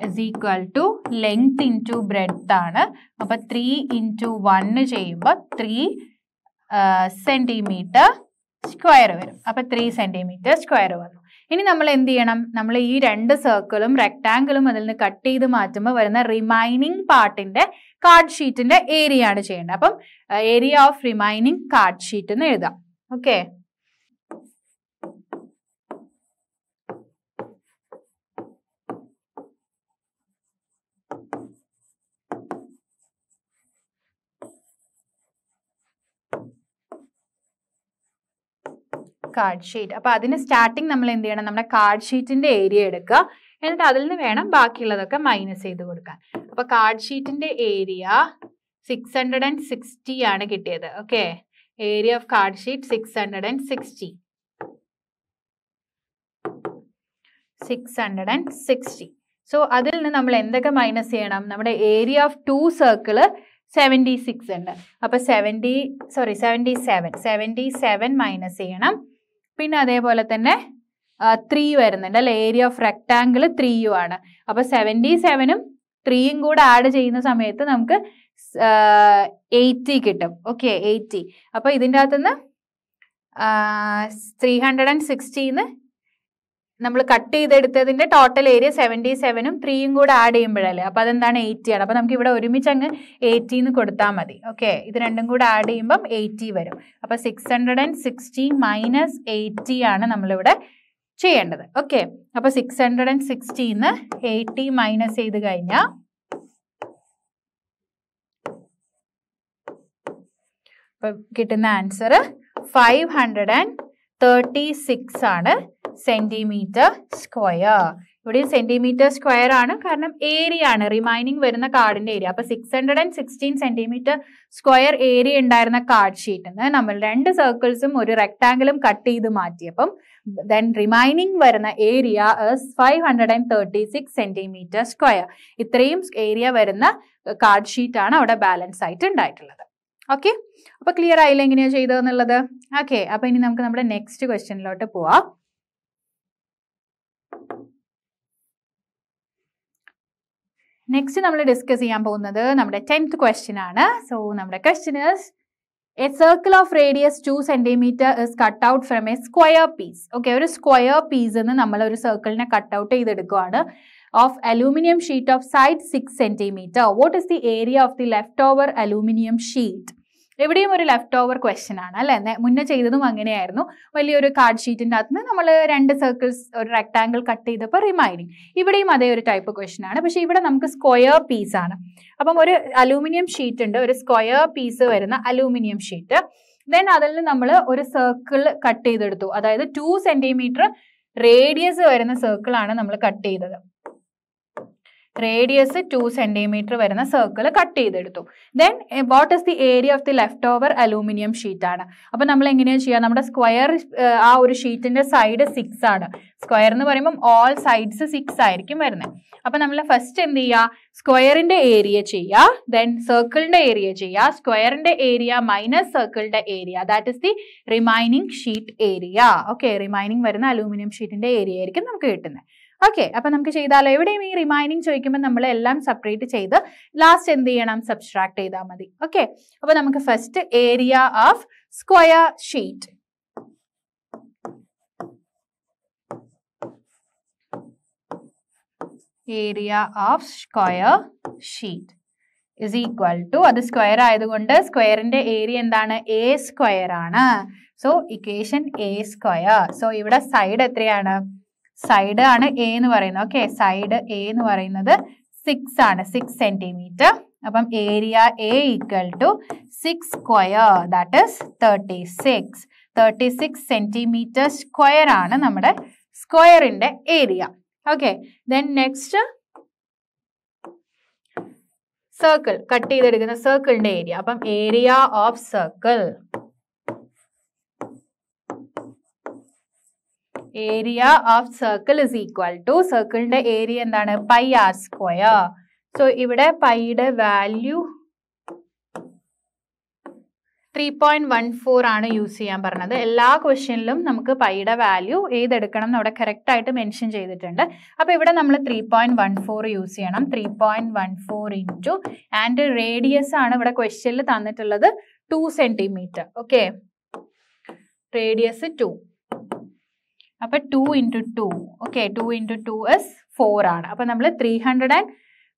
is equal to length into breadth ആണ് അപ്പോൾ ത്രീ ഇൻറ്റു വണ്ണ് ചെയ്യുമ്പോൾ ത്രീ സെൻറ്റിമീറ്റർ സ്ക്വയർ വരും അപ്പോൾ ത്രീ സെൻറ്റിമീറ്റർ സ്ക്വയർ വന്നു ഇനി നമ്മൾ എന്ത് ചെയ്യണം നമ്മൾ ഈ രണ്ട് സർക്കിളും റെക്ടാങ്കിളും അതിൽ നിന്ന് കട്ട് ചെയ്ത് മാറ്റുമ്പോൾ വരുന്ന റിമൈനിങ് പാർട്ടിൻ്റെ കാർഡ് ഷീറ്റിൻ്റെ ഏരിയ ആണ് ചെയ്യേണ്ടത് അപ്പം area of remaining card sheet എന്ന് എഴുതാം ഓക്കെ കാർഡ് ഷീറ്റ് അപ്പൊ അതിന് സ്റ്റാർട്ടിങ് നമ്മൾ എന്ത് ചെയ്യണം നമ്മുടെ കാർഡ് ഷീറ്റിന്റെ ഏരിയ എടുക്കുക എന്നിട്ട് അതിൽ നിന്ന് വേണം ബാക്കിയുള്ളതൊക്കെ മൈനസ് ചെയ്ത് കൊടുക്കാൻ അപ്പൊ കാർഡ് ഷീറ്റിന്റെ area six hundred and sixty ആണ് കിട്ടിയത് okay area of card sheet six hundred and sixty six hundred and sixty so അതിൽ നിന്ന് നമ്മൾ എന്തൊക്കെ മൈനസ് ചെയ്യണം നമ്മുടെ area of two circle seventy six ഉണ്ട് അപ്പൊ seventy sorry seventy seven seventy seven minus ചെയ്യണം പിന്നെ അതേപോലെ തന്നെ ത്രീ വരുന്നുണ്ട് അല്ലെ ഏരിയ ഓഫ് റെക്ടാങ്കിൾ ത്രീയു ആണ് അപ്പൊ സെവൻറ്റി സെവനും ത്രീയും കൂടെ ആഡ് ചെയ്യുന്ന സമയത്ത് നമുക്ക് എയ്റ്റി കിട്ടും ഓക്കെ എയ്റ്റി അപ്പൊ ഇതിൻ്റെ അകത്തുനിന്ന് ത്രീ ഹൺഡ്രഡ് ആൻഡ് സിക്സ്റ്റിന്ന് നമ്മൾ കട്ട് ചെയ്തെടുത്തതിൻ്റെ ടോട്ടൽ ഏരിയ സെവൻറ്റി സെവനും ത്രീയും കൂടെ ആഡ് ചെയ്യുമ്പോഴല്ലേ അപ്പോൾ അതെന്താണ് എയ്റ്റി ആണ് അപ്പോൾ നമുക്ക് ഇവിടെ ഒരുമിച്ച് അങ്ങ് എയ്റ്റി എന്ന് കൊടുത്താൽ മതി ഓക്കെ ഇത് രണ്ടും കൂടെ ആഡ് ചെയ്യുമ്പം എയ്റ്റി വരും അപ്പോൾ six hundred and sixty minus eighty ആണ് നമ്മളിവിടെ ചെയ്യേണ്ടത് ഓക്കെ അപ്പോൾ സിക്സ് ഹൺഡ്രഡ് ആൻഡ് സിക്സ്റ്റീന്ന് എയ്റ്റി മൈനസ് ചെയ്ത് കഴിഞ്ഞാൽ അപ്പോൾ കിട്ടുന്ന answer five hundred and thirty six ആണ് സെന്റിമീറ്റർ സ്ക്വയർ ഇവിടെ സെന്റിമീറ്റർ സ്ക്വയർ ആണ് കാരണം ഏരിയ ആണ് റിമൈനിങ് വരുന്ന കാർഡിന്റെ ഏരിയ അപ്പൊ six hundred and sixteen centimetre square area ഉണ്ടായിരുന്ന കാർഡ് ഷീറ്റിന് നമ്മൾ രണ്ട് സർക്കിൾസും ഒരു റെക്ടാങ്കിളും കട്ട് ചെയ്ത് മാറ്റിയപ്പം ദെൻ റിമൈനിങ് വരുന്ന area five hundred and thirty six centimetre square ഇത്രയും ഏരിയ വരുന്ന കാർഡ് ഷീറ്റ് ആണ് അവിടെ ബാലൻസ് ആയിട്ട് ഉണ്ടായിട്ടുള്ളത് ഓക്കെ അപ്പൊ ക്ലിയർ ആയില്ല എങ്ങനെയാ ചെയ്തതെന്നുള്ളത് ഓക്കെ അപ്പൊ ഇനി നമുക്ക് നമ്മുടെ നെക്സ്റ്റ് ക്വസ്റ്റ്യനിലോട്ട് പോവാം നെക്സ്റ്റ് നമ്മൾ ഡിസ്കസ് ചെയ്യാൻ പോകുന്നത് നമ്മുടെ ടെൻത്ത് ക്വസ്റ്റ്യൻ ആണ് സോ നമ്മുടെ question a circle of radius two centimetre is cut out from a square piece okay ഒരു സ്ക്വയർ പീസ് നിന്ന് നമ്മൾ ഒരു സർക്കിളിനെ കട്ട് ഔട്ട് ചെയ്തെടുക്കുകയാണ് of aluminium sheet of size 6 centimeter. What is the area of the leftover aluminium sheet? എവിടെയും ഒരു left over question ആണ് അല്ലെ മുന്നേ ചെയ്തതും അങ്ങനെയായിരുന്നു വലിയൊരു കാർഡ് ഷീറ്റിൻ്റെ അകത്ത് നിന്ന് നമ്മൾ രണ്ട് സർക്കിൾസ് ഒരു റെക്ടാങ്കിൾ കട്ട് ചെയ്തപ്പോൾ റിമൈനിങ് ഇവിടെയും അതേ ഒരു ടൈപ്പ് ക്വസ്റ്റ്യൻ ആണ് പക്ഷേ ഇവിടെ നമുക്ക് സ്ക്വയർ പീസ് ആണ് അപ്പം ഒരു അലൂമിനിയം ഷീറ്റ് ഉണ്ട് ഒരു സ്ക്വയർ പീസ് വരുന്ന അലൂമിനിയം ഷീറ്റ് ദെൻ അതിൽ നിന്ന് നമ്മൾ ഒരു സർക്കിൾ കട്ട് ചെയ്തെടുത്തു അതായത് ടു സെൻറ്റിമീറ്റർ റേഡിയസ് വരുന്ന സർക്കിളാണ് നമ്മൾ കട്ട് ചെയ്തത് റേഡിയസ് ടു സെന്റിമീറ്റർ വരുന്ന സർക്കിൾ കട്ട് ചെയ്തെടുത്തു then what is the area of the left over aluminium sheet ആണ് അപ്പൊ നമ്മൾ എങ്ങനെയാണ് ചെയ്യുക നമ്മുടെ സ്ക്വയർ eh, ആ ഒരു ഷീറ്റിന്റെ സൈഡ് സിക്സ് ആണ് സ്ക്വയർ എന്ന് പറയുമ്പോൾ ഓൾ സൈഡ്സ് സിക്സ് ആയിരിക്കും വരുന്നത് അപ്പൊ നമ്മൾ ഫസ്റ്റ് എന്ത് ചെയ്യുക സ്ക്വയറിന്റെ ഏരിയ ചെയ്യുക ദെൻ സർക്കിളിന്റെ ഏരിയ ചെയ്യുക സ്ക്വയറിന്റെ ഏരിയ മൈനസ് സർക്കിളിന്റെ area that is the remaining sheet area okay remaining വരുന്ന അലൂമിനിയം ഷീറ്റിന്റെ ഏരിയ ആയിരിക്കും നമുക്ക് കിട്ടുന്നത് ഓക്കെ അപ്പൊ നമുക്ക് ചെയ്താലോ എവിടെയും ഈ റിമൈനിങ് ചോദിക്കുമ്പോൾ നമ്മൾ എല്ലാം സെപ്പറേറ്റ് ചെയ്ത് ലാസ്റ്റ് എന്ത് ചെയ്യണം സബ്സ്ട്രാക്ട് ചെയ്താൽ മതി ഓക്കെ അപ്പോൾ നമുക്ക് first area of square sheet area of square sheet is equal to അത് സ്ക്വയർ ആയതുകൊണ്ട് സ്ക്വയറിന്റെ ഏരിയ എന്താണ് എ സ്ക്വയർ ആണ് so equation a square so ഇവിടെ സൈഡ് എത്രയാണ് സൈഡ് ആണ് എ എന്ന് പറയുന്നത് ഓക്കെ സൈഡ് എ എന്ന് പറയുന്നത് സിക്സ് ആണ് സിക്സ് സെന്റിമീറ്റർ അപ്പം area a equal to six square that is thirty six thirty six centimetre square ആണ് നമ്മുടെ സ്ക്വയറിന്റെ area okay then next circle cut ചെയ്തെടുക്കുന്ന സർക്കിളിന്റെ ഏരിയ അപ്പം area of circle area of circle is equal to സർക്കിളിന്റെ area എന്താണ് pi R square so ഇവിടെ പൈയുടെ value three point one four ആണ് യൂസ് ചെയ്യാൻ പറഞ്ഞത് എല്ലാ ക്വസ്റ്റ്യനിലും നമുക്ക് പൈയുടെ വാല്യൂ ഏതെടുക്കണം എന്ന് അവിടെ കറക്റ്റ് ആയിട്ട് മെൻഷൻ ചെയ്തിട്ടുണ്ട് അപ്പോൾ ഇവിടെ നമ്മൾ three point one four use ചെയ്യണം three point one four into and radius ആണ് ഇവിടെ ക്വസ്റ്റ്യനിൽ തന്നിട്ടുള്ളത് two centimetre okay radius two അപ്പൊ two into two okay two into two is four ആണ് അപ്പൊ നമ്മൾ three hundred and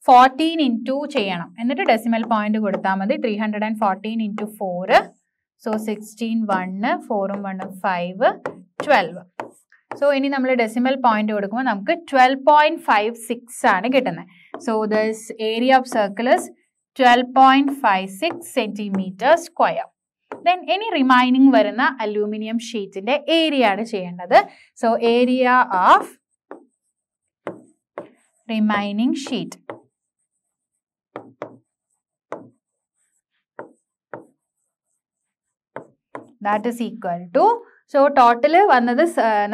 fourteen into ചെയ്യണം എന്നിട്ട് ഡെസിമൽ പോയിന്റ് കൊടുത്താൽ മതി three hundred and fourteen into four so sixteen one ഫോറും വണ്ണും ഫൈവ് ട്വൽവ് സോ ഇനി നമ്മൾ ഡെസിമൽ പോയിന്റ് കൊടുക്കുമ്പോൾ നമുക്ക് ട്വൽവ് പോയിന്റ് ഫൈവ് സിക്സ് ആണ് കിട്ടുന്നത് so thus area of circle is twelve point five six centimetre square then ഇനി remaining വരുന്ന അലൂമിനിയം ഷീറ്റിന്റെ ഏരിയ ആണ് ചെയ്യേണ്ടത് so area of remaining sheet that is equal to so total വന്നത്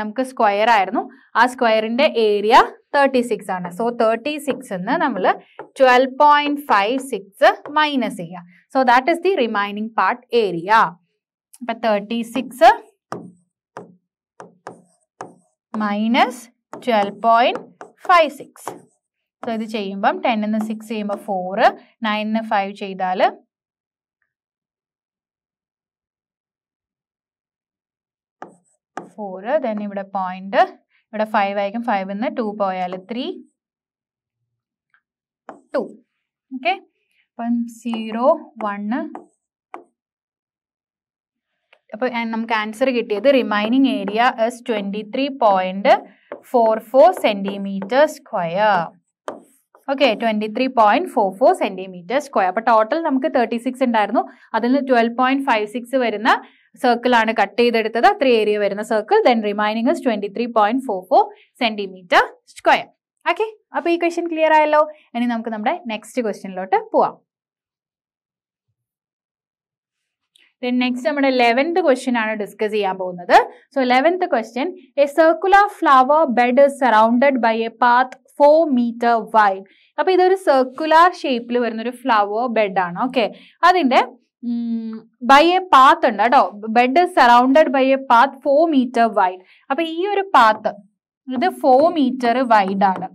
നമുക്ക് square ആയിരുന്നു ആ സ്ക്വയറിൻ്റെ ഏരിയ തേർട്ടി സിക്സ് ആണ് സോ തേർട്ടി സിക്സ് എന്ന് നമ്മൾ twelve point five six minus ചെയ്യുക so that is the remaining part area അപ്പൊ thirty six minus twelve point five six so ഇത് ചെയ്യുമ്പം ടെൻ ടെന്നിന്ന് സിക്സ് ചെയ്യുമ്പോൾ ഫോറ് നയനിന്ന് ഫൈവ് ചെയ്താൽ ഫോർ ദെൻ ഇവിടെ പോയിന്റ് ഇവിടെ ഫൈവ് ആയിരിക്കും ഫൈവ് നിന്ന് ടു പോയാൽ ത്രീ ടു ഓക്കെ അപ്പം സീറോ വണ് അപ്പൊ നമുക്ക് ആൻസർ കിട്ടിയത് remaining area is twenty three point four four centimetre square okay twenty three point four four centimetre square അപ്പൊ ടോട്ടൽ നമുക്ക് തേർട്ടി സിക്സ് ഉണ്ടായിരുന്നു അതിൽ നിന്ന് ട്വൽവ് പോയിന്റ് ഫൈവ് സിക്സ് വരുന്ന സർക്കിൾ ആണ് കട്ട് ചെയ്തെടുത്തത് ത്രീ ഏരിയ വരുന്ന circle then remaining is twenty three point four four centimetre square okay അപ്പൊ ഈ ക്വസ്റ്റ്യൻ ക്ലിയർ ആയല്ലോ ഇനി നമുക്ക് നമ്മുടെ നെക്സ്റ്റ് ക്വസ്റ്റ്യനിലോട്ട് പോവാം ദെൻ നെക്സ്റ്റ് നമ്മുടെ ലെവൻത്ത് ക്വസ്റ്റ്യൻ ആണ് ഡിസ്കസ് ചെയ്യാൻ പോകുന്നത് so eleventh question a circular flower bed is surrounded by a path four metre wide അപ്പോൾ ഇതൊരു സർക്കുലർ ഷേപ്പിൽ വരുന്ന ഒരു ഫ്ലവർ ബെഡ് ആണ് ഓക്കെ അതിന്റെ ബൈ എ പാത്ത് ഉണ്ട് കേട്ടോ bed surrounded by a path four metre wide അപ്പൊ ഈ ഒരു പാത്ത് ഇത് ഫോർ മീറ്റർ വൈഡ് ആണ്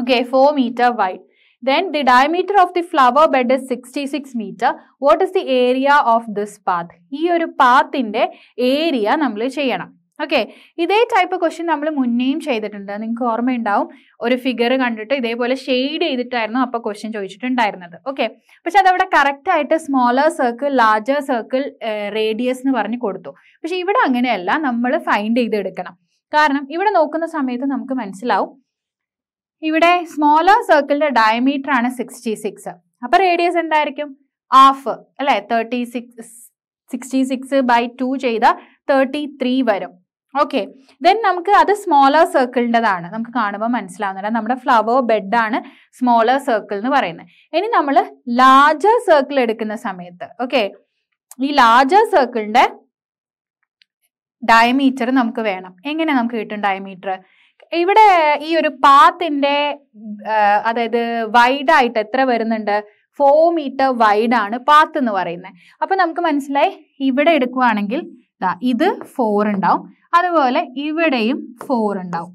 okay four metre wide then the diameter of the flower bed is sixty six metre what is the area of this path ഈ ഒരു പാത്തിന്റെ area നമ്മൾ ചെയ്യണം okay ഇതേ ടൈപ്പ് ക്വസ്റ്റ്യൻ നമ്മൾ മുന്നേയും ചെയ്തിട്ടുണ്ട് നിങ്ങൾക്ക് ഓർമ്മയുണ്ടാവും ഒരു ഫിഗർ കണ്ടിട്ട് ഇതേപോലെ ഷെയ്ഡ് ചെയ്തിട്ടായിരുന്നു അപ്പോൾ ക്വസ്റ്റ്യൻ ചോദിച്ചിട്ടുണ്ടായിരുന്നത് ഓക്കെ പക്ഷെ അതവിടെ ആയിട്ട് smaller circle larger circle radius എന്ന് പറഞ്ഞ് കൊടുത്തു പക്ഷെ ഇവിടെ അങ്ങനെയല്ല നമ്മൾ ഫൈൻഡ് ചെയ്തെടുക്കണം കാരണം ഇവിടെ നോക്കുന്ന സമയത്ത് നമുക്ക് മനസ്സിലാവും ഇവിടെ സ്മോളർ സർക്കിളിന്റെ ഡയമീറ്റർ ആണ് സിക്സ്റ്റി സിക്സ് അപ്പൊ റേഡിയസ് എന്തായിരിക്കും ഹാഫ് അല്ലെ thirty six sixty six by two ചെയ്ത തേർട്ടി ത്രീ വരും ഓക്കെ ദെൻ നമുക്ക് അത് സ്മോളർ സർക്കിളിൻ്റെതാണ് നമുക്ക് കാണുമ്പോൾ മനസ്സിലാവുന്നില്ല നമ്മുടെ ഫ്ലവർ ബെഡാണ് സ്മോളർ സർക്കിൾ എന്ന് പറയുന്നത് ഇനി നമ്മൾ ലാർജർ സർക്കിൾ എടുക്കുന്ന സമയത്ത് ഓക്കെ ഈ ലാർജർ സർക്കിളിൻ്റെ ഡയമീറ്റർ നമുക്ക് വേണം എങ്ങനെ നമുക്ക് കിട്ടും ഡയമീറ്റർ ഇവിടെ ഈ ഒരു പാത്തിന്റെ അതായത് വൈഡായിട്ട് എത്ര വരുന്നുണ്ട് ഫോർ മീറ്റർ വൈഡാണ് പാത്ത് എന്ന് പറയുന്നത് അപ്പം നമുക്ക് മനസ്സിലായി ഇവിടെ എടുക്കുവാണെങ്കിൽ ഇത് ഫോർ ഉണ്ടാവും അതുപോലെ ഇവിടെയും ഫോർ ഉണ്ടാവും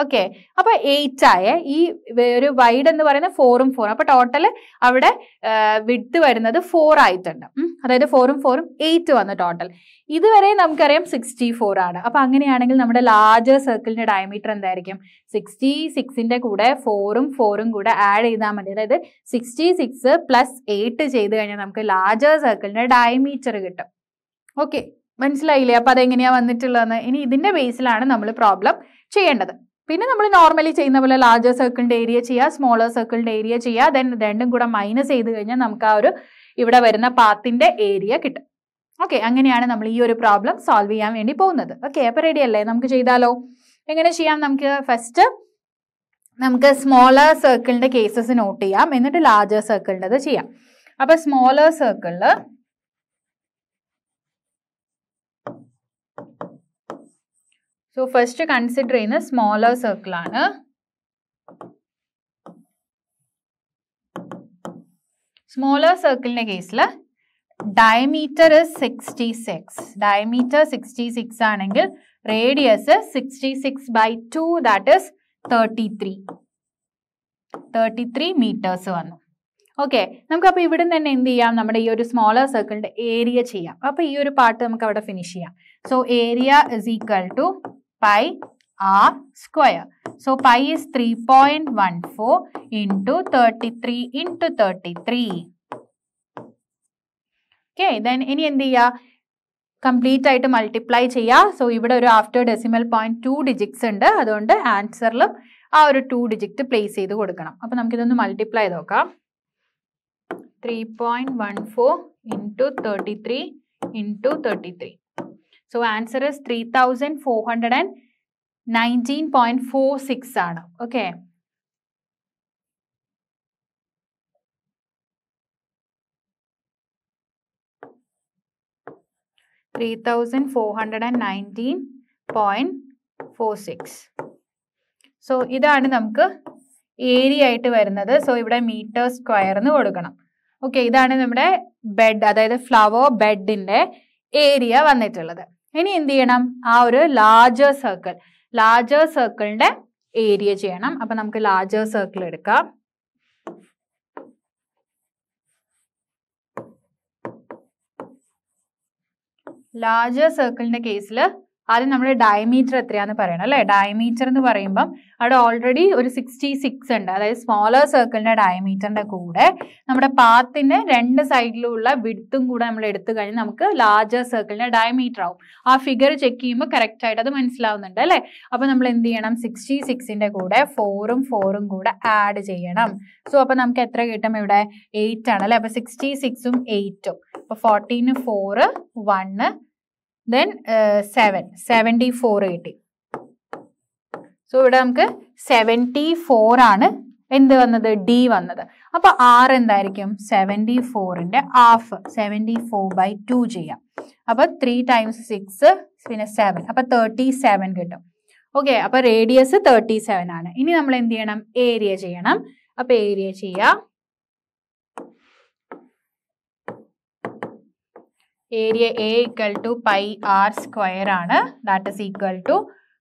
ഓക്കെ അപ്പൊ എയ്റ്റ് ആയ ഈ ഒരു വൈഡ് എന്ന് പറയുന്ന ഫോറും ഫോറും അപ്പൊ ടോട്ടൽ അവിടെ വിട്ട് വരുന്നത് ഫോർ ആയിട്ടുണ്ട് അതായത് ഫോറും ഫോറും എയ്റ്റ് വന്നു ടോട്ടൽ ഇതുവരെ നമുക്കറിയാം സിക്സ്റ്റി ഫോർ ആണ് അപ്പൊ അങ്ങനെയാണെങ്കിൽ നമ്മുടെ ലാർജർ സർക്കിളിന്റെ ഡയമീറ്റർ എന്തായിരിക്കും സിക്സ്റ്റി സിക്സിന്റെ കൂടെ ഫോറും ഫോറും കൂടെ ആഡ് ചെയ്താൽ മതി അതായത് സിക്സ്റ്റി സിക്സ് പ്ലസ് എയ്റ്റ് ചെയ്ത് കഴിഞ്ഞാൽ നമുക്ക് ലാർജർ സർക്കിളിന്റെ ഡയമീറ്റർ കിട്ടും ഓക്കെ മനസ്സിലായില്ലേ അപ്പം അതെങ്ങനെയാണ് വന്നിട്ടുള്ളതെന്ന് ഇനി ഇതിൻ്റെ ബേസിലാണ് നമ്മൾ പ്രോബ്ലം ചെയ്യേണ്ടത് പിന്നെ നമ്മൾ നോർമലി ചെയ്യുന്ന പോലെ ലാർജർ സർക്കിളിൻ്റെ ഏരിയ ചെയ്യുക സ്മോളർ സർക്കിളിൻ്റെ ഏരിയ ചെയ്യുക ദെൻ രണ്ടും കൂടെ മൈനസ് ചെയ്ത് കഴിഞ്ഞാൽ നമുക്ക് ആ ഒരു ഇവിടെ വരുന്ന പാത്തിൻ്റെ ഏരിയ കിട്ടും ഓക്കെ അങ്ങനെയാണ് നമ്മൾ ഈ ഒരു പ്രോബ്ലം സോൾവ് ചെയ്യാൻ വേണ്ടി പോകുന്നത് ഓക്കെ അപ്പോൾ റെഡി അല്ലേ നമുക്ക് ചെയ്താലോ എങ്ങനെ ചെയ്യാം നമുക്ക് ഫസ്റ്റ് നമുക്ക് സ്മോളർ സർക്കിളിൻ്റെ കേസസ് നോട്ട് ചെയ്യാം എന്നിട്ട് ലാർജർ സർക്കിളിൻ്റെത് ചെയ്യാം അപ്പോൾ സ്മോളർ സർക്കിളിൽ സോ ഫസ്റ്റ് കൺസിഡർ ചെയ്യുന്ന സ്മോളർ ആണ് സ്മോളർ സർക്കിളിന്റെ കേസിൽ diameter sixty six diameter sixty six ആണെങ്കിൽ radius sixty six by two that is thirty three thirty three metres വന്നു ഓക്കെ നമുക്കപ്പോൾ ഇവിടെ തന്നെ എന്ത് ചെയ്യാം നമ്മുടെ ഈ ഒരു സ്മോളർ സർക്കിളിന്റെ ഏരിയ ചെയ്യാം അപ്പോൾ ഈ ഒരു പാർട്ട് നമുക്ക് അവിടെ ഫിനിഷ് ചെയ്യാം so area is equal to pi r square. So pi is 3.14 into 33 into 33. Okay, then ഇനി എന്ത് ചെയ്യുക കംപ്ലീറ്റ് ആയിട്ട് മൾട്ടിപ്ലൈ ചെയ്യുക സോ ഇവിടെ ഒരു after decimal point two digits ഉണ്ട് അതുകൊണ്ട് ആൻസറിലും ആ ഒരു ടു ഡിജിറ്റ് പ്ലേസ് ചെയ്ത് കൊടുക്കണം അപ്പം നമുക്കിതൊന്ന് മൾട്ടിപ്ലൈ ചെയ്ത് നോക്കാം three point one four into thirty three into thirty three so answer is three thousand four hundred and nineteen point four six ആണ് okay three thousand four hundred and nineteen point four six so ഇതാണ് നമുക്ക് area ആയിട്ട് വരുന്നത് so ഇവിടെ metre സ്ക്വയർന്ന് കൊടുക്കണം okay ഇതാണ് നമ്മുടെ bed അതായത് ഫ്ലവർ ബെഡിൻ്റെ ഏരിയ വന്നിട്ടുള്ളത് ഇനി എന്ത് ചെയ്യണം ആ ഒരു ലാർജർ സർക്കിൾ ലാർജർ സർക്കിളിന്റെ ഏരിയ ചെയ്യണം അപ്പൊ നമുക്ക് ലാർജർ സർക്കിൾ എടുക്കാം ലാർജർ സർക്കിളിന്റെ കേസിൽ ആദ്യം നമ്മൾ ഡയമീറ്റർ എത്രയാന്ന് പറയണം അല്ലേ ഡയമീറ്റർ എന്ന് പറയുമ്പം അവിടെ ഓൾറെഡി ഒരു സിക്സ്റ്റി സിക്സ് ഉണ്ട് അതായത് സ്മോളർ സർക്കിളിന്റെ ഡയമീറ്ററിന്റെ കൂടെ നമ്മുടെ പാത്തിന്റെ രണ്ട് സൈഡിലുള്ള വിടുത്തും കൂടെ നമ്മൾ എടുത്തു കഴിഞ്ഞാൽ നമുക്ക് ലാർജർ സർക്കിളിന്റെ ഡയമീറ്റർ ആവും ആ ഫിഗർ ചെക്ക് ചെയ്യുമ്പോൾ കറക്റ്റ് ആയിട്ട് അത് മനസ്സിലാവുന്നുണ്ട് അല്ലെ അപ്പൊ നമ്മൾ എന്ത് ചെയ്യണം സിക്സ്റ്റി സിക്സിന്റെ കൂടെ ഫോറും ഫോറും കൂടെ ആഡ് ചെയ്യണം സോ അപ്പൊ നമുക്ക് എത്ര കിട്ടും ഇവിടെ എയ്റ്റ് ആണ് അല്ലെ അപ്പൊ സിക്സ്റ്റി സിക്സും എയ്റ്റും അപ്പൊ ഫോർട്ടീന് four one then seven seventy four കിട്ടി സോ ഇവിടെ നമുക്ക് സെവൻറ്റി ഫോർ ആണ് എന്ത് വന്നത് ഡി വന്നത് അപ്പൊ ആർ എന്തായിരിക്കും സെവൻറ്റി ഫോറിന്റെ half seventy four by two ചെയ്യാം അപ്പൊ ത്രീ ടൈംസ് സിക്സ് പിന്നെ സെവൻ അപ്പൊ തേർട്ടി സെവൻ കിട്ടും ഓക്കെ അപ്പൊ റേഡിയസ് തേർട്ടി സെവൻ ആണ് ഇനി നമ്മൾ എന്ത് ചെയ്യണം ഏരിയ ചെയ്യണം അപ്പൊ ഏരിയ ചെയ്യാം area a equal to pi R square ആണ് that is equal to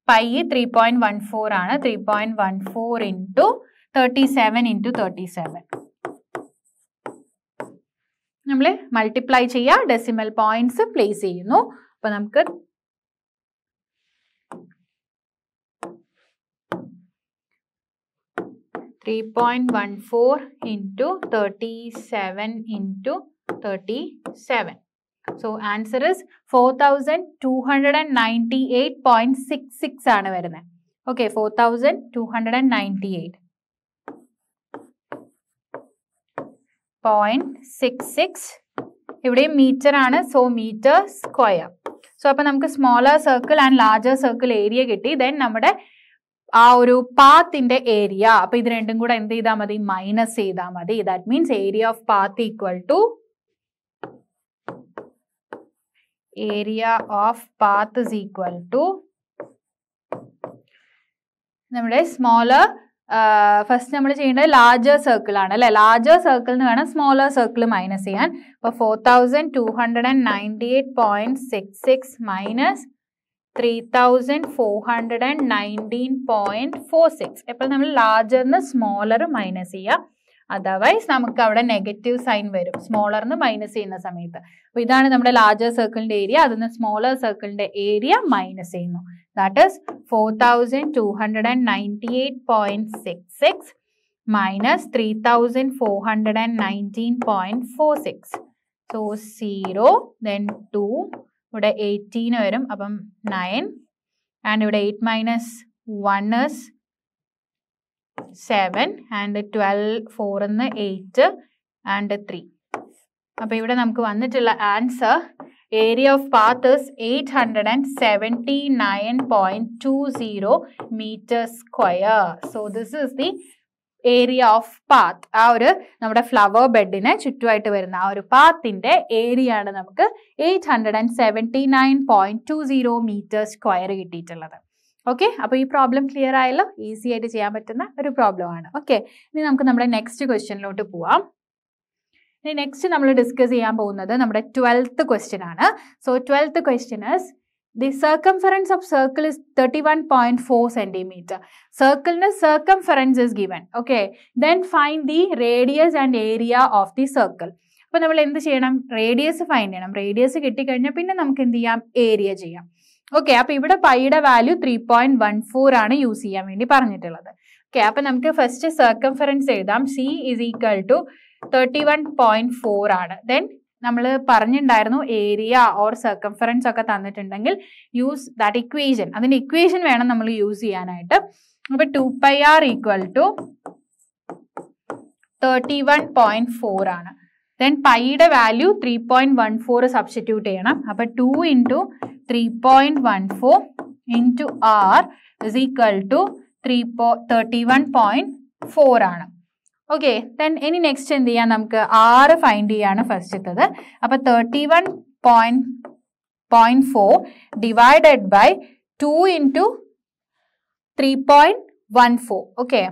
pi three point one four ആണ് three point one four into thirty seven into thirty seven നമ്മൾ മൾട്ടിപ്ലൈ ചെയ്യുക ഡെസിമൽ പോയിന്റ്സ് പ്ലേസ് ചെയ്യുന്നു അപ്പോൾ നമുക്ക് three point one four into thirty seven into thirty seven so answer is four thousand two hundred and ninety eight point six six ആണ് വരുന്നത് okay four thousand two hundred and ninety eight point six six ഇവിടെ metre ആണ് so metre square so അപ്പൊ നമുക്ക് smaller circle and larger circle area കിട്ടി then നമ്മുടെ ആ ഒരു പാത്തിന്റെ ഏരിയ അപ്പൊ ഇത് രണ്ടും കൂടെ എന്ത് ചെയ്താൽ മതി മൈനസ് ചെയ്താൽ മതി that means area of path equal to area of path is equal to നമ്മുടെ സ്മോളർ ഫസ്റ്റ് നമ്മൾ ചെയ്യേണ്ടത് ലാർജർ സർക്കിൾ ആണ് അല്ലെ ലാർജർ സർക്കിളിന് വേണം സ്മോളർ സർക്കിൾ മൈനസ് ചെയ്യാൻ അപ്പോൾ four thousand two hundred and ninety eight point six six minus three thousand four hundred and nineteen point four six എപ്പോഴും നമ്മൾ ലാർജറിന് സ്മോളർ മൈനസ് ചെയ്യുക അതർവൈസ് നമുക്ക് അവിടെ നെഗറ്റീവ് സൈൻ വരും സ്മോളറിന് മൈനസ് ചെയ്യുന്ന സമയത്ത് അപ്പൊ ഇതാണ് നമ്മുടെ ലാർജർ സർക്കിളിന്റെ ഏരിയ അതിൽ നിന്ന് സ്മോളർ സർക്കിളിന്റെ ഏരിയ മൈനസ് ചെയ്യുന്നു that is four thousand two hundred and ninety eight point six six minus three thousand four hundred and nineteen point four six so zero then two ഇവിടെ eighteen വരും അപ്പം nine and ഇവിടെ eight minus one is seven and twelve ഫോറിന്ന് eight and three അപ്പോൾ ഇവിടെ നമുക്ക് വന്നിട്ടുള്ള answer area of path is eight hundred and seventy nine point two zero metre square so this is the area of path ആ ഒരു നമ്മുടെ flower ബെഡിന് ചുറ്റുമായിട്ട് വരുന്ന ആ ഒരു പാത്തിൻ്റെ ഏരിയ ആണ് നമുക്ക് eight hundred and seventy nine point two zero metre square കിട്ടിയിട്ടുള്ളത് okay അപ്പോൾ ഈ പ്രോബ്ലം ക്ലിയർ ആയല്ലോ ഈസി ആയിട്ട് ചെയ്യാൻ പറ്റുന്ന ഒരു പ്രോബ്ലം ആണ് ഓക്കെ ഇനി നമുക്ക് നമ്മുടെ നെക്സ്റ്റ് ക്വസ്റ്റ്യനിലോട്ട് പോവാം ഇനി നെക്സ്റ്റ് നമ്മൾ ഡിസ്കസ് ചെയ്യാൻ പോകുന്നത് നമ്മുടെ ട്വൽത്ത് ക്വസ്റ്റ്യൻ ആണ് so twelfth question is the circumference of circle is thirty one point four centimetre സർക്കിളിന് circumference is given okay then find the radius and area of the circle അപ്പോൾ നമ്മൾ എന്ത് ചെയ്യണം റേഡിയസ് ഫൈൻഡ് ചെയ്യണം radius കിട്ടിക്കഴിഞ്ഞാൽ പിന്നെ നമുക്ക് എന്ത് ചെയ്യാം ഏരിയ ചെയ്യാം ഓക്കെ അപ്പൊ ഇവിടെ പൈയുടെ value three point one four ആണ് യൂസ് ചെയ്യാൻ വേണ്ടി പറഞ്ഞിട്ടുള്ളത് ഓക്കെ അപ്പൊ നമുക്ക് ഫസ്റ്റ് സർക്കംഫറൻസ് എഴുതാം C is equal to thirty one point four ആണ് ദെൻ നമ്മൾ പറഞ്ഞിട്ടുണ്ടായിരുന്നു ഏരിയ ഓർ സർക്കംഫറൻസ് ഒക്കെ തന്നിട്ടുണ്ടെങ്കിൽ യൂസ് ദാറ്റ് ഇക്വേഷൻ അതിന്റെ ഇക്വേഷൻ വേണം നമ്മൾ യൂസ് ചെയ്യാനായിട്ട് അപ്പോൾ two pi r equal to thirty one point four ആണ് ദെൻ പൈയുടെ value three point one four substitute ചെയ്യണം അപ്പോൾ two into 3.14 into r is equal to three പോ തേർട്ടി വൺ പോയിൻറ്റ് ഫോർ ആണ് ഓക്കെ ദെൻ ഇനി next എന്ത് ചെയ്യാം നമുക്ക് ആറ് ഫൈൻഡ് ചെയ്യാണ് ഫസ്റ്റത്തത് അപ്പോൾ thirty one point point four divided by two into three point one four okay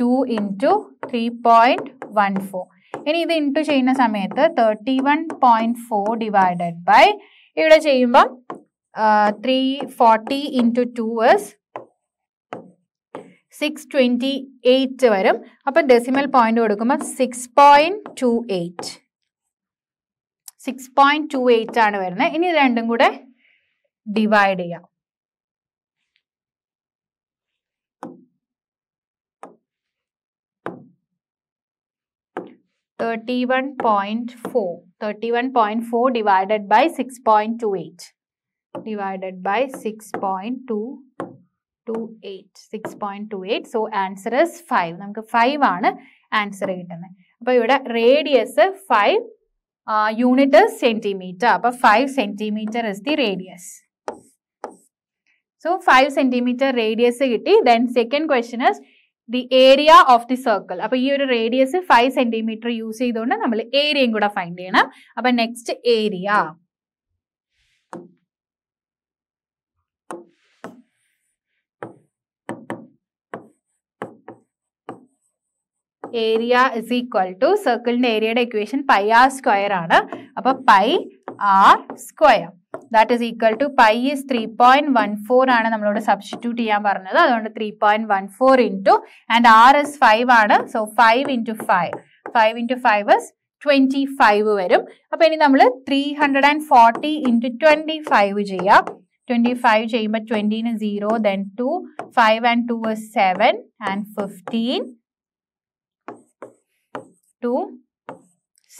two into three point one four ഇനി ഇത് ഇൻറ്റു ചെയ്യുന്ന സമയത്ത് thirty one point four divided by ഇവിടെ ചെയ്യുമ്പം three forty into two is six twenty eight വരും അപ്പം decimal point കൊടുക്കുമ്പോൾ six point two eight six point two eight ആണ് വരുന്നത് ഇനി രണ്ടും കൂടെ ഡിവൈഡ് ചെയ്യാം 31.4 31.4 divided by 6.28 divided by 6.228 6.28 so answer is 5 നമുക്ക് 5 ആണ് ആൻസർ കിട്ടുന്നത് അപ്പോൾ ഇവിടെ റേഡിയസ് 5 യൂണിറ്റ് സെന്റിമീറ്റർ അപ്പോൾ 5 centimetre is the radius so 5 centimetre radius കിട്ടി then second question is the area of the circle അപ്പൊ ഈ ഒരു റേഡിയസ് ഫൈവ് സെന്റിമീറ്റർ യൂസ് ചെയ്തുകൊണ്ട് നമ്മൾ ഏരിയയും കൂടെ ഫൈൻഡ് ചെയ്യണം അപ്പൊ next area area is equal to സർക്കിളിന്റെ ഏരിയയുടെ ഇക്വേഷൻ പൈ ആർ സ്ക്വയർ ആണ് അപ്പൊ pi R square that is equal to pi is three point one four ആണ് നമ്മളോട് സബ്സ്റ്റിറ്റ്യൂട്ട് ചെയ്യാൻ പറഞ്ഞത് അതുകൊണ്ട് three point one four into and r is five ആണ് so five into five five into five is twenty five വരും അപ്പൊ ഇനി നമ്മൾ three hundred and forty into twenty five ചെയ്യാം ട്വന്റി ഫൈവ് ചെയ്യുമ്പോൾ ട്വൻറ്റീന് zero then two five and two is seven and fifteen two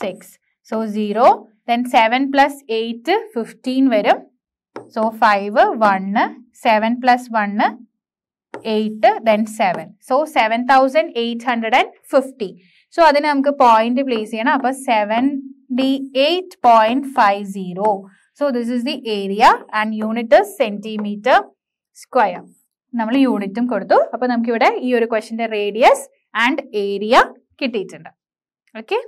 six so zero then seven plus eight fifteen വരും so five one seven plus one eight then seven so seven thousand eight hundred and fifty so അതിന് നമുക്ക് point place ചെയ്യണം അപ്പൊ seven D eight point five zero so this is the area and unit centimetre square നമ്മൾ യൂണിറ്റും കൊടുത്തു അപ്പൊ നമുക്കിവിടെ ഈ ഒരു ക്വസ്റ്റിന്റെ റേഡിയസ് ആൻഡ് ഏരിയ കിട്ടിയിട്ടുണ്ട് ഓക്കെ